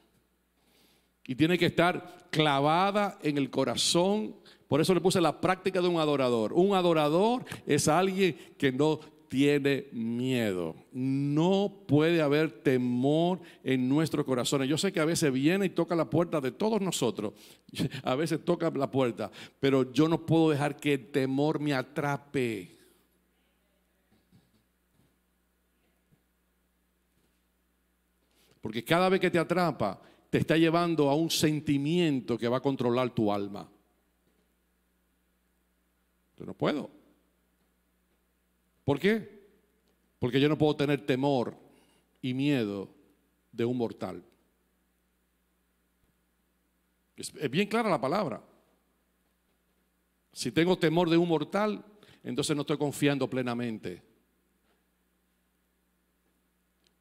Y tiene que estar clavada en el corazón. Por eso le puse la práctica de un adorador. Un adorador es alguien que no tiene miedo. No puede haber temor en nuestros corazones. Yo sé que a veces viene y toca la puerta de todos nosotros. [laughs] A veces toca la puerta, pero yo no puedo dejar que el temor me atrape. Porque cada vez que te atrapa, te está llevando a un sentimiento que va a controlar tu alma. Yo no puedo. ¿Por qué? Porque yo no puedo tener temor y miedo de un mortal. Es, bien clara la palabra. Si tengo temor de un mortal, entonces no estoy confiando plenamente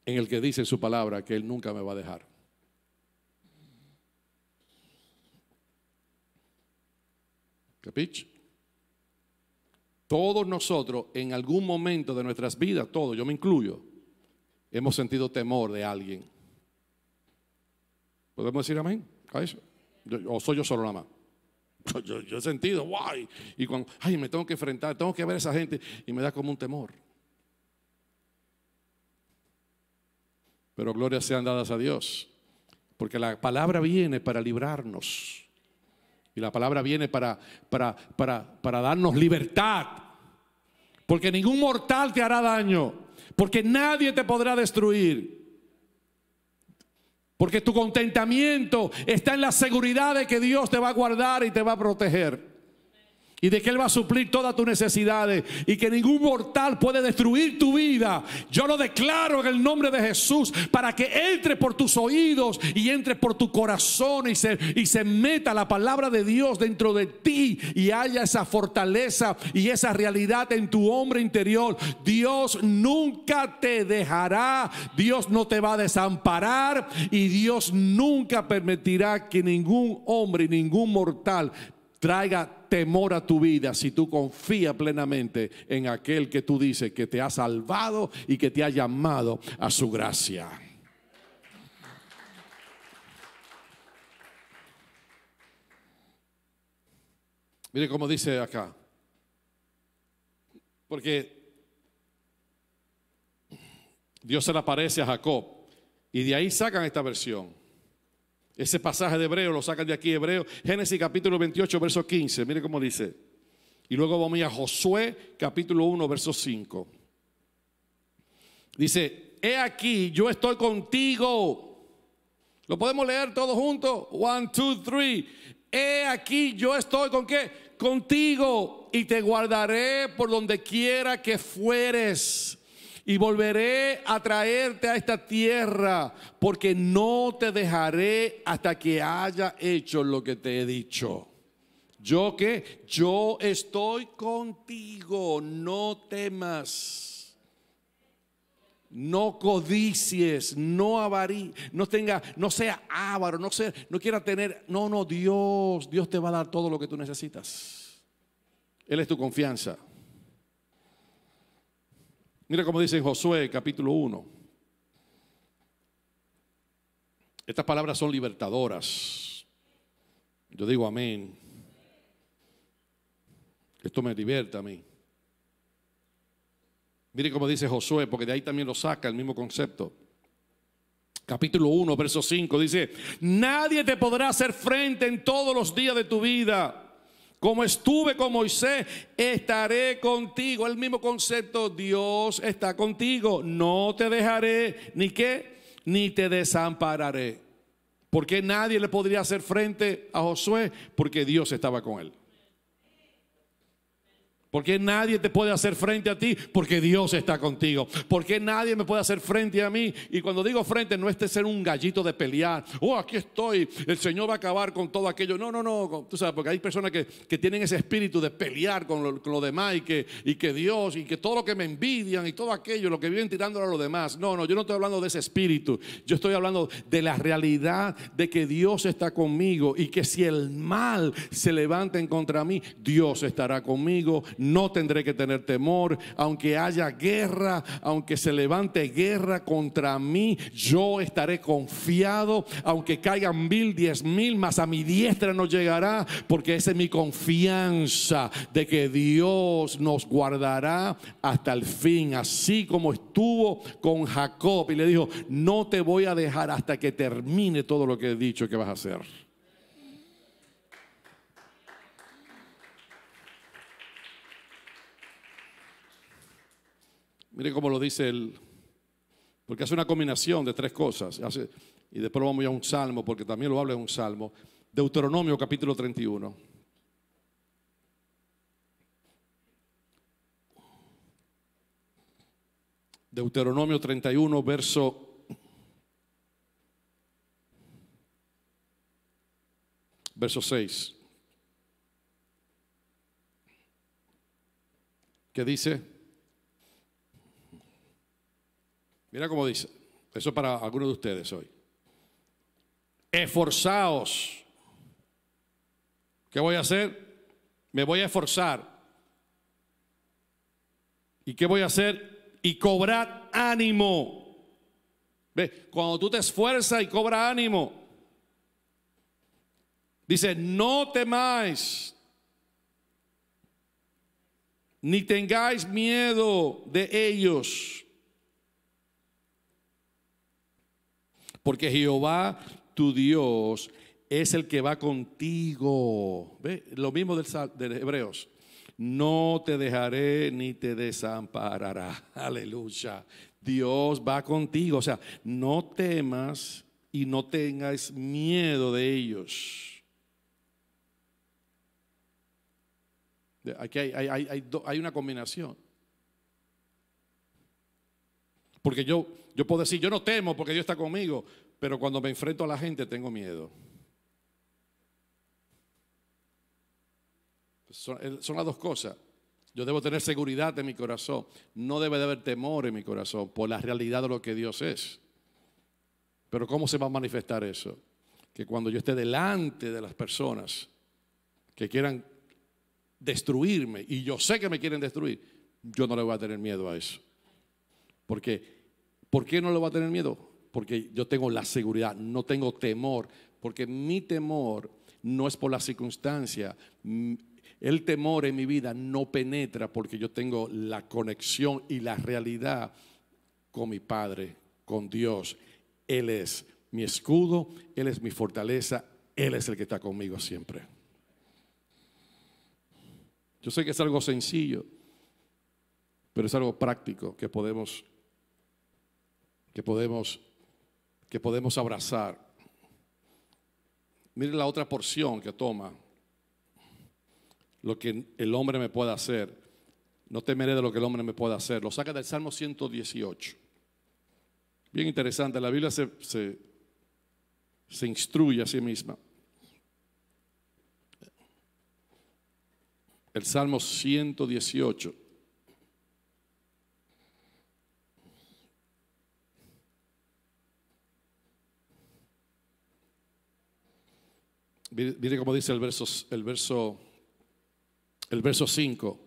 en el que dice su palabra que Él nunca me va a dejar. ¿Capich? Todos nosotros en algún momento de nuestras vidas, todos, yo me incluyo, hemos sentido temor de alguien. ¿Podemos decir amén a eso? ¿O soy yo solo nada más? [laughs] Yo, yo he sentido, guay. Y cuando, ay, me tengo que enfrentar, tengo que ver a esa gente y me da como un temor. Pero gloria sean dadas a Dios, porque la palabra viene para librarnos. Y la palabra viene para, para, para, para darnos libertad. Porque ningún mortal te hará daño. Porque nadie te podrá destruir. Porque tu contentamiento está en la seguridad de que Dios te va a guardar y te va a proteger y de que Él va a suplir todas tus necesidades y que ningún mortal puede destruir tu vida. Yo lo declaro en el nombre de Jesús para que entre por tus oídos y entre por tu corazón y se, y se meta la palabra de Dios dentro de ti y haya esa fortaleza y esa realidad en tu hombre interior. Dios nunca te dejará, Dios no te va a desamparar y Dios nunca permitirá que ningún hombre, ningún mortal traiga temor a tu vida si tú confías plenamente en aquel que tú dices que te ha salvado y que te ha llamado a su gracia. Mire cómo dice acá. Porque Dios se le aparece a Jacob y de ahí sacan esta versión. Ese pasaje de Hebreo lo sacan de aquí, Hebreo, Génesis capítulo 28, verso 15. Mire cómo dice. Y luego vamos a Josué capítulo 1, verso 5. Dice, he aquí, yo estoy contigo. Lo podemos leer todos juntos. One, two, three. He aquí, yo estoy con qué? Contigo y te guardaré por donde quiera que fueres y volveré a traerte a esta tierra, porque no te dejaré hasta que haya hecho lo que te he dicho. Yo que yo estoy contigo, no temas. No codicies, no avarí, no tenga, no sea avaro, no sea, no quiera tener, no, no, Dios, Dios te va a dar todo lo que tú necesitas. Él es tu confianza. Mira cómo dice Josué capítulo 1. Estas palabras son libertadoras. Yo digo amén. Esto me liberta a mí. Mire cómo dice Josué, porque de ahí también lo saca el mismo concepto. Capítulo 1, verso 5 dice, nadie te podrá hacer frente en todos los días de tu vida. Como estuve con Moisés, estaré contigo. El mismo concepto, Dios está contigo. No te dejaré, ni qué, ni te desampararé. Porque nadie le podría hacer frente a Josué, porque Dios estaba con él. ¿Por qué nadie te puede hacer frente a ti? Porque Dios está contigo. ¿Por qué nadie me puede hacer frente a mí? Y cuando digo frente, no es de ser un gallito de pelear. Oh, aquí estoy. El Señor va a acabar con todo aquello. No, no, no. Tú sabes, porque hay personas que, tienen ese espíritu de pelear con lo, con demás y que, Dios y que todo lo que me envidian y todo aquello, lo que viven tirándole a los demás. No, no, yo no estoy hablando de ese espíritu. Yo estoy hablando de la realidad de que Dios está conmigo y que si el mal se levanta en contra mí, Dios estará conmigo no tendré que tener temor, aunque haya guerra, aunque se levante guerra contra mí, yo estaré confiado, aunque caigan mil, diez mil, más a mi diestra no llegará, porque esa es mi confianza de que Dios nos guardará hasta el fin, así como estuvo con Jacob y le dijo, no te voy a dejar hasta que termine todo lo que he dicho que vas a hacer. Mire cómo lo dice él, porque hace una combinación de tres cosas. Hace, y después lo vamos a un salmo, porque también lo habla en un salmo. Deuteronomio capítulo 31. Deuteronomio 31, verso verso 6. ¿Qué dice? Mira cómo dice. Eso para algunos de ustedes hoy. Esforzaos. ¿Qué voy a hacer? Me voy a esforzar. ¿Y qué voy a hacer? Y cobrar ánimo. ¿Ve? Cuando tú te esfuerzas y cobras ánimo, dice, no temáis, ni tengáis miedo de ellos. porque Jehová tu Dios es el que va contigo. ¿Ve? Lo mismo del, del Hebreos. No te dejaré ni te desamparará. [laughs] Aleluya. Dios va contigo. O sea, no temas y no tengas miedo de ellos. Aquí hay, una combinación. Porque yo yo puedo decir, yo no temo porque Dios está conmigo, pero cuando me enfrento a la gente tengo miedo. Pues eh, son, las dos cosas. Yo debo tener seguridad en mi corazón. No debe de haber temor en mi corazón por la realidad de lo que Dios es. Pero ¿cómo se va a manifestar eso? Que cuando yo esté delante de las personas que quieran destruirme, y yo sé que me quieren destruir, yo no le voy a tener miedo a eso. Porque ¿Por qué no lo va a tener miedo? Porque yo tengo la seguridad, no tengo temor, porque mi temor no es por la circunstancia. Mm, el temor en mi vida no penetra porque yo tengo la conexión y la realidad con mi Padre, con Dios. Él es mi escudo, Él es mi fortaleza, Él es el que está conmigo siempre. Yo sé que es algo sencillo, pero es algo práctico que podemos que podemos, que podemos abrazar. Mire la otra porción que toma. Lo que el hombre me pueda hacer. No temeré de lo que el hombre me pueda hacer. Lo saca del Salmo 118. Bien interesante. La Biblia se, se instruye a sí misma. El Salmo 118. Mire cómo dice el verso, el verso, el verso 5.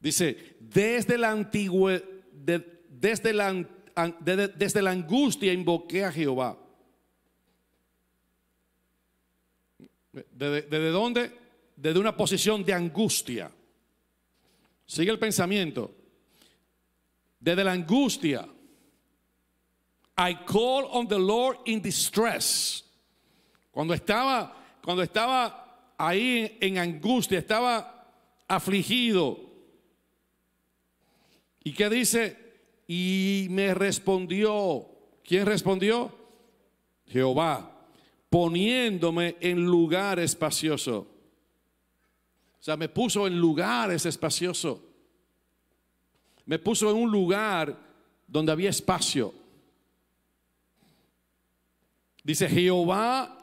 Dice, desde la desde, la, desde la angustia invoqué a Jehová. ¿Desde, ¿Desde dónde? Desde una posición de angustia. Sigue el pensamiento. Desde la angustia I call on the Lord in distress. Cuando estaba, cuando estaba ahí en angustia, estaba afligido. ¿Y qué dice? Y me respondió. ¿Quién respondió? Jehová, poniéndome en lugar espacioso. O sea, me puso en lugares espaciosos Me puso en un lugar donde había espacio. Dice Jehová,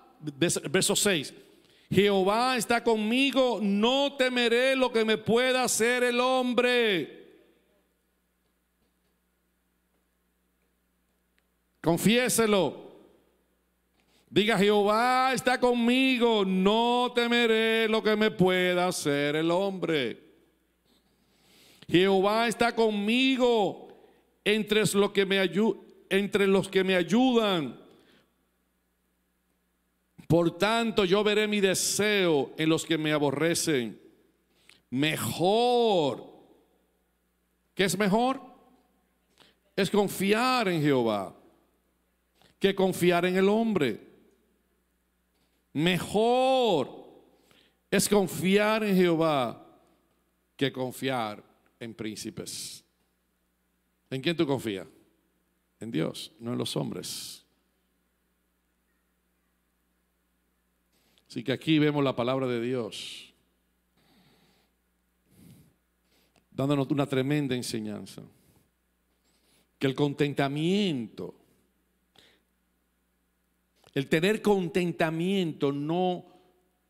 verso 6, Jehová está conmigo, no temeré lo que me pueda hacer el hombre. Confiéselo. Diga Jehová está conmigo, no temeré lo que me pueda hacer el hombre. Jehová está conmigo entre los que me, entre los que me ayudan. Por tanto, yo veré mi deseo en los que me aborrecen. Mejor. ¿Qué es mejor? Es confiar en Jehová que confiar en el hombre. Mejor es confiar en Jehová que confiar en príncipes. ¿En quién tú confías? En Dios, no en los hombres. Así que aquí vemos la palabra de Dios, dándonos una tremenda enseñanza, que el contentamiento, el tener contentamiento no,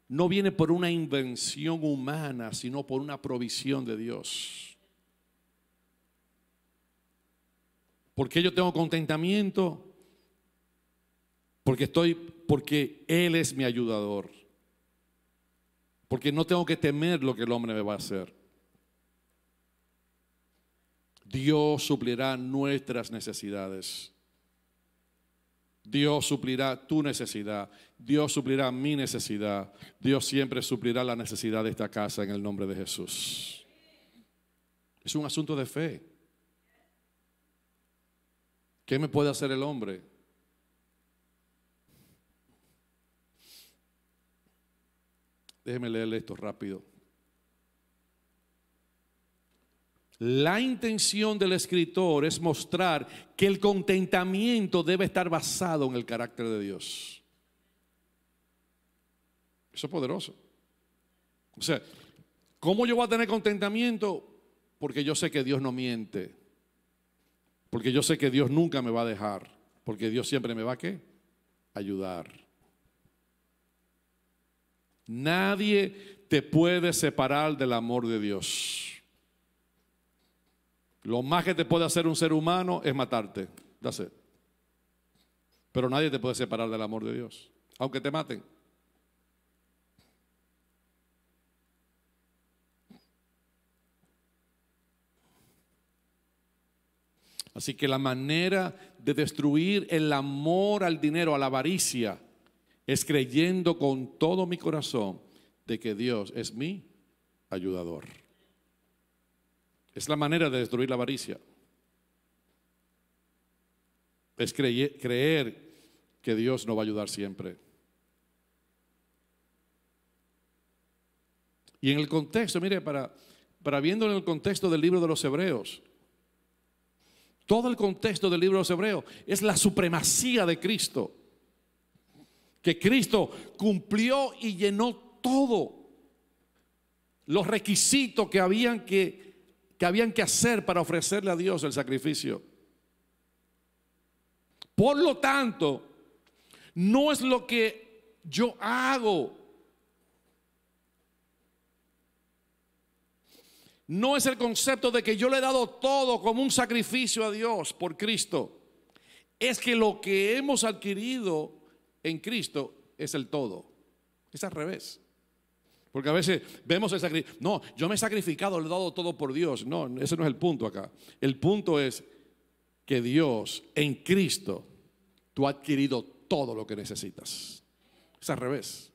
no viene por una invención humana, sino por una provisión de Dios. ¿Por qué yo tengo contentamiento? Porque estoy porque Él es mi ayudador. Porque no tengo que temer lo que el hombre me va a hacer. Dios suplirá nuestras necesidades. Dios suplirá tu necesidad. Dios suplirá mi necesidad. Dios siempre suplirá la necesidad de esta casa en el nombre de Jesús. Es un asunto de fe. ¿Qué me puede hacer el hombre? Déjeme leerle esto rápido. La intención del escritor es mostrar que el contentamiento debe estar basado en el carácter de Dios. Eso es poderoso. O sea, ¿cómo yo voy a tener contentamiento? Porque yo sé que Dios no miente. Porque yo sé que Dios nunca me va a dejar. Porque Dios siempre me va a qué? Ayudar. Nadie te puede separar del amor de Dios. Lo más que te puede hacer un ser humano es matarte. Pero nadie te puede separar del amor de Dios, aunque te maten. Así que la manera de destruir el amor al dinero, a la avaricia, es creyendo con todo mi corazón de que Dios es mi ayudador. Es la manera de destruir la avaricia. Es creer, creer que Dios no va a ayudar siempre. Y en el contexto, mire, para, para viéndolo en el contexto del libro de los Hebreos, todo el contexto del libro de los Hebreos es la supremacía de Cristo que Cristo cumplió y llenó todo los requisitos que habían que, que habían que hacer para ofrecerle a Dios el sacrificio. Por lo tanto, no es lo que yo hago. No es el concepto de que yo le he dado todo como un sacrificio a Dios por Cristo. Es que lo que hemos adquirido en Cristo es el todo. Es al revés. Porque a veces vemos el sacrificio. No, yo me he sacrificado, le he dado todo por Dios. No, ese no es el punto acá. El punto es que Dios, en Cristo, tú has adquirido todo lo que necesitas. Es al revés.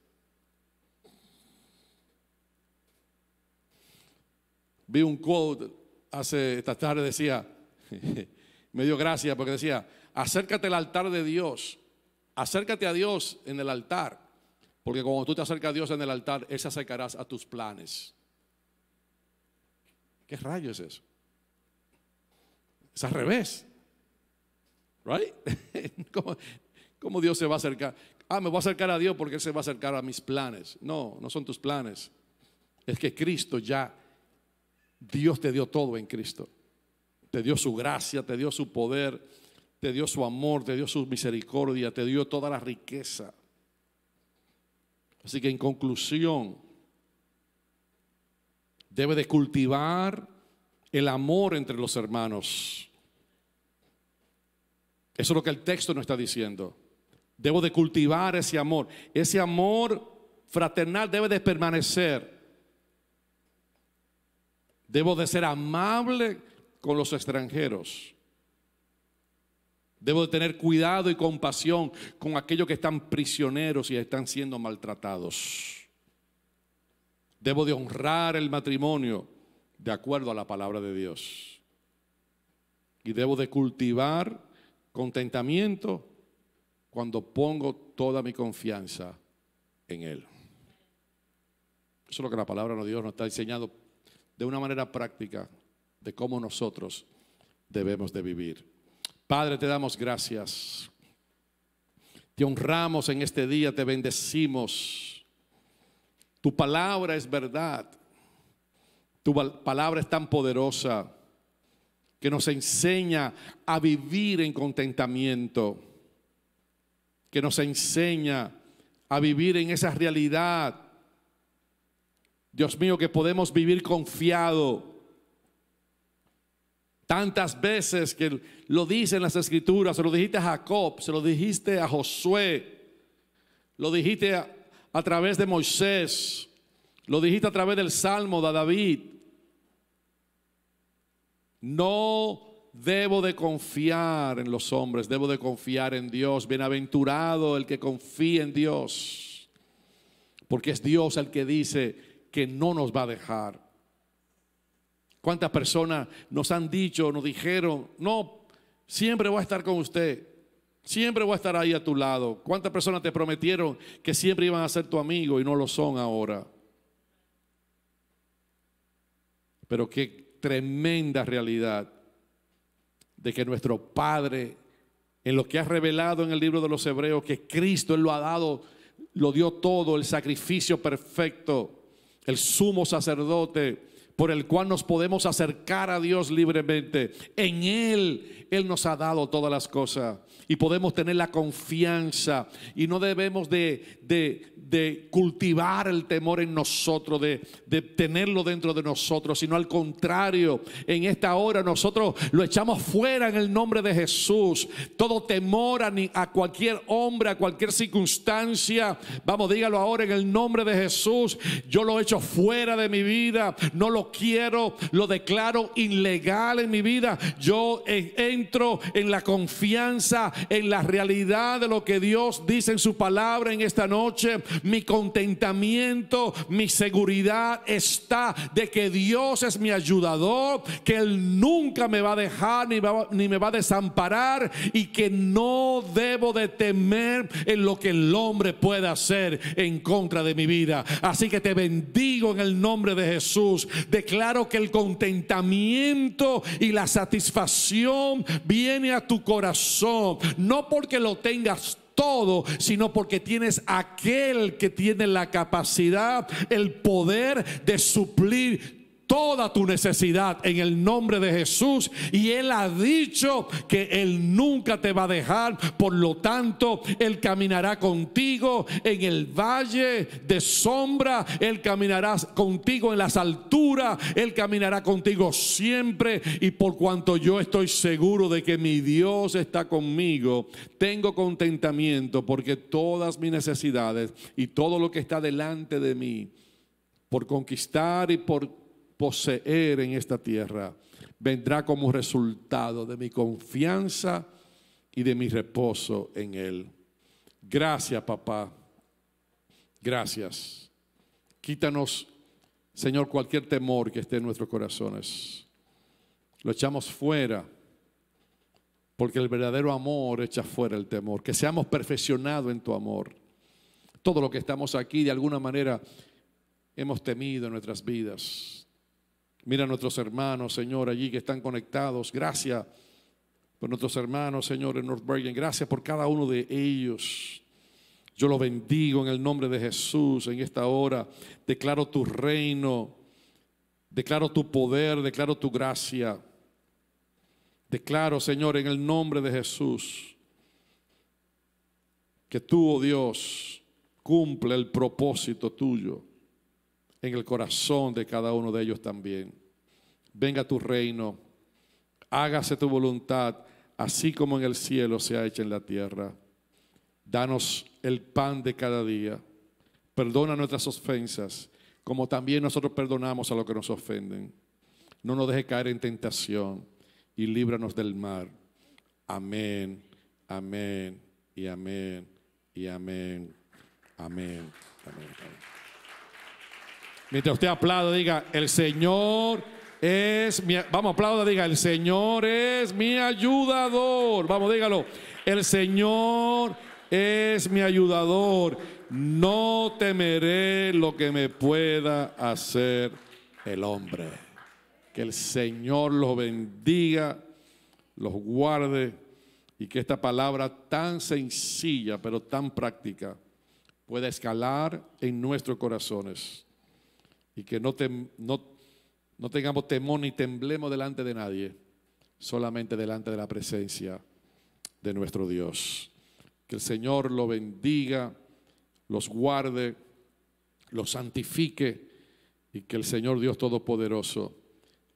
Vi un quote hace esta tarde, decía, [laughs] me dio gracia porque decía, acércate al altar de Dios Acércate a Dios en el altar, porque cuando tú te acercas a Dios en el altar, Él se acercará a tus planes. ¿Qué rayo es eso? Es al revés. ¿Right? [laughs] ¿Cómo, ¿Cómo, Dios se va a acercar? Ah, me voy a acercar a Dios porque Él se va a acercar a mis planes. No, no son tus planes. Es que Cristo ya, Dios te dio todo en Cristo. Te dio su gracia, te dio su poder te dio su amor, te dio su misericordia, te dio toda la riqueza. Así que en conclusión, debe de cultivar el amor entre los hermanos. Eso es lo que el texto nos está diciendo. Debo de cultivar ese amor. Ese amor fraternal debe de permanecer. Debo de ser amable con los extranjeros. Debo tener cuidado y compasión con aquellos que están prisioneros y están siendo maltratados. Debo de honrar el matrimonio de acuerdo a la palabra de Dios. Y debo de cultivar contentamiento cuando pongo toda mi confianza en Él. Eso es lo que la palabra de Dios nos está enseñando de una manera práctica de cómo nosotros debemos de vivir. Padre, te damos gracias. Te honramos en este día, te bendecimos. Tu palabra es verdad. Tu palabra es tan poderosa que nos enseña a vivir en contentamiento, que nos enseña a vivir en esa realidad. Dios mío, que podemos vivir confiado Tantas veces que lo dicen las escrituras, se lo dijiste a Jacob, se lo dijiste a Josué, lo dijiste a, a través de Moisés, lo dijiste a través del Salmo de David. No debo de confiar en los hombres, debo de confiar en Dios. Bienaventurado el que confía en Dios, porque es Dios el que dice que no nos va a dejar. ¿Cuántas personas nos han dicho, nos dijeron, no, siempre voy a estar con usted? Siempre voy a estar ahí a tu lado. ¿Cuántas personas te prometieron que siempre iban a ser tu amigo y no lo son ahora? Pero qué tremenda realidad de que nuestro Padre, en lo que ha revelado en el libro de los Hebreos, que Cristo Él lo ha dado, lo dio todo, el sacrificio perfecto, el sumo sacerdote por el cual nos podemos acercar a Dios libremente. En Él, Él nos ha dado todas las cosas y podemos tener la confianza y no debemos de, de, cultivar el temor en nosotros, de, tenerlo dentro de nosotros, sino al contrario, en esta hora nosotros lo echamos fuera en el nombre de Jesús. Todo temor a, a cualquier hombre, a cualquier circunstancia, vamos, dígalo ahora en el nombre de Jesús, yo lo echo fuera de mi vida, no lo quiero, lo declaro ilegal en mi vida. Yo eh, entro en la confianza, en la realidad de lo que Dios dice en su palabra en esta noche. Mi contentamiento, mi seguridad está de que Dios es mi ayudador, que Él nunca me va a dejar ni, ni me va a desamparar y que no debo de temer en lo que el hombre pueda hacer en contra de mi vida. Así que te bendigo en el nombre de Jesús. Declaro que el contentamiento y la satisfacción viene a tu corazón. No porque lo tengas todo, sino porque tienes aquel que tiene la capacidad, el poder de suplir toda tu necesidad en el nombre de Jesús. Y Él ha dicho que Él nunca te va a dejar. Por lo tanto, Él caminará contigo en el valle de sombra. Él caminará contigo en las alturas. Él caminará contigo siempre. Y por cuanto yo estoy seguro de que mi Dios está conmigo, tengo contentamiento porque todas mis necesidades y todo lo que está delante de mí, por conquistar y por poseer en esta tierra vendrá como resultado de mi confianza y de mi reposo en Él. Gracias, papá. Gracias. Quítanos, Señor, cualquier temor que esté en nuestros corazones. Lo echamos fuera, porque el verdadero amor echa fuera el temor. Que seamos perfeccionados en tu amor. Todo lo que estamos aquí, de alguna manera, hemos temido en nuestras vidas Mira a nuestros hermanos, Señor, allí que están conectados. Gracias por nuestros hermanos, Señor, en North Bergen. Gracias por cada uno de ellos. Yo los bendigo en el nombre de Jesús en esta hora. Declaro tu reino. Declaro tu poder. Declaro tu gracia. Declaro, Señor, en el nombre de Jesús, que tú, oh Dios, cumple el propósito tuyo en el corazón de cada uno de ellos también. Venga tu reino, hágase tu voluntad, así como en el cielo se ha hecho en la tierra. Danos el pan de cada día. Perdona nuestras ofensas, como también nosotros perdonamos a los que nos ofenden. No nos deje caer en tentación y líbranos del mal. Amén, amén y amén y amén, amén. Mientras usted aplaude, diga, el Señor es mi... Vamos, aplauda, diga, el Señor es mi ayudador. Vamos, dígalo. El Señor es mi ayudador. No temeré lo que me pueda hacer el hombre. Que el Señor los bendiga, los guarde y que esta palabra tan sencilla pero tan práctica pueda escalar en nuestros corazones y que no, tengamos temor ni temblemos delante de nadie, solamente delante de la presencia de nuestro Dios. Que el Señor lo bendiga, los guarde, los santifique y que el Señor Dios Todopoderoso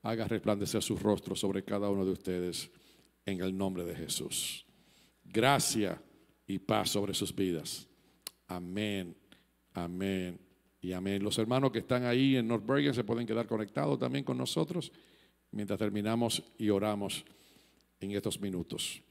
haga resplandecer su rostro sobre cada uno de ustedes en el nombre de Jesús. Gracia y paz sobre sus vidas. Amén, amén y amén. Los hermanos que están ahí en North Bergen se pueden quedar conectados también con nosotros mientras terminamos y oramos en estos minutos.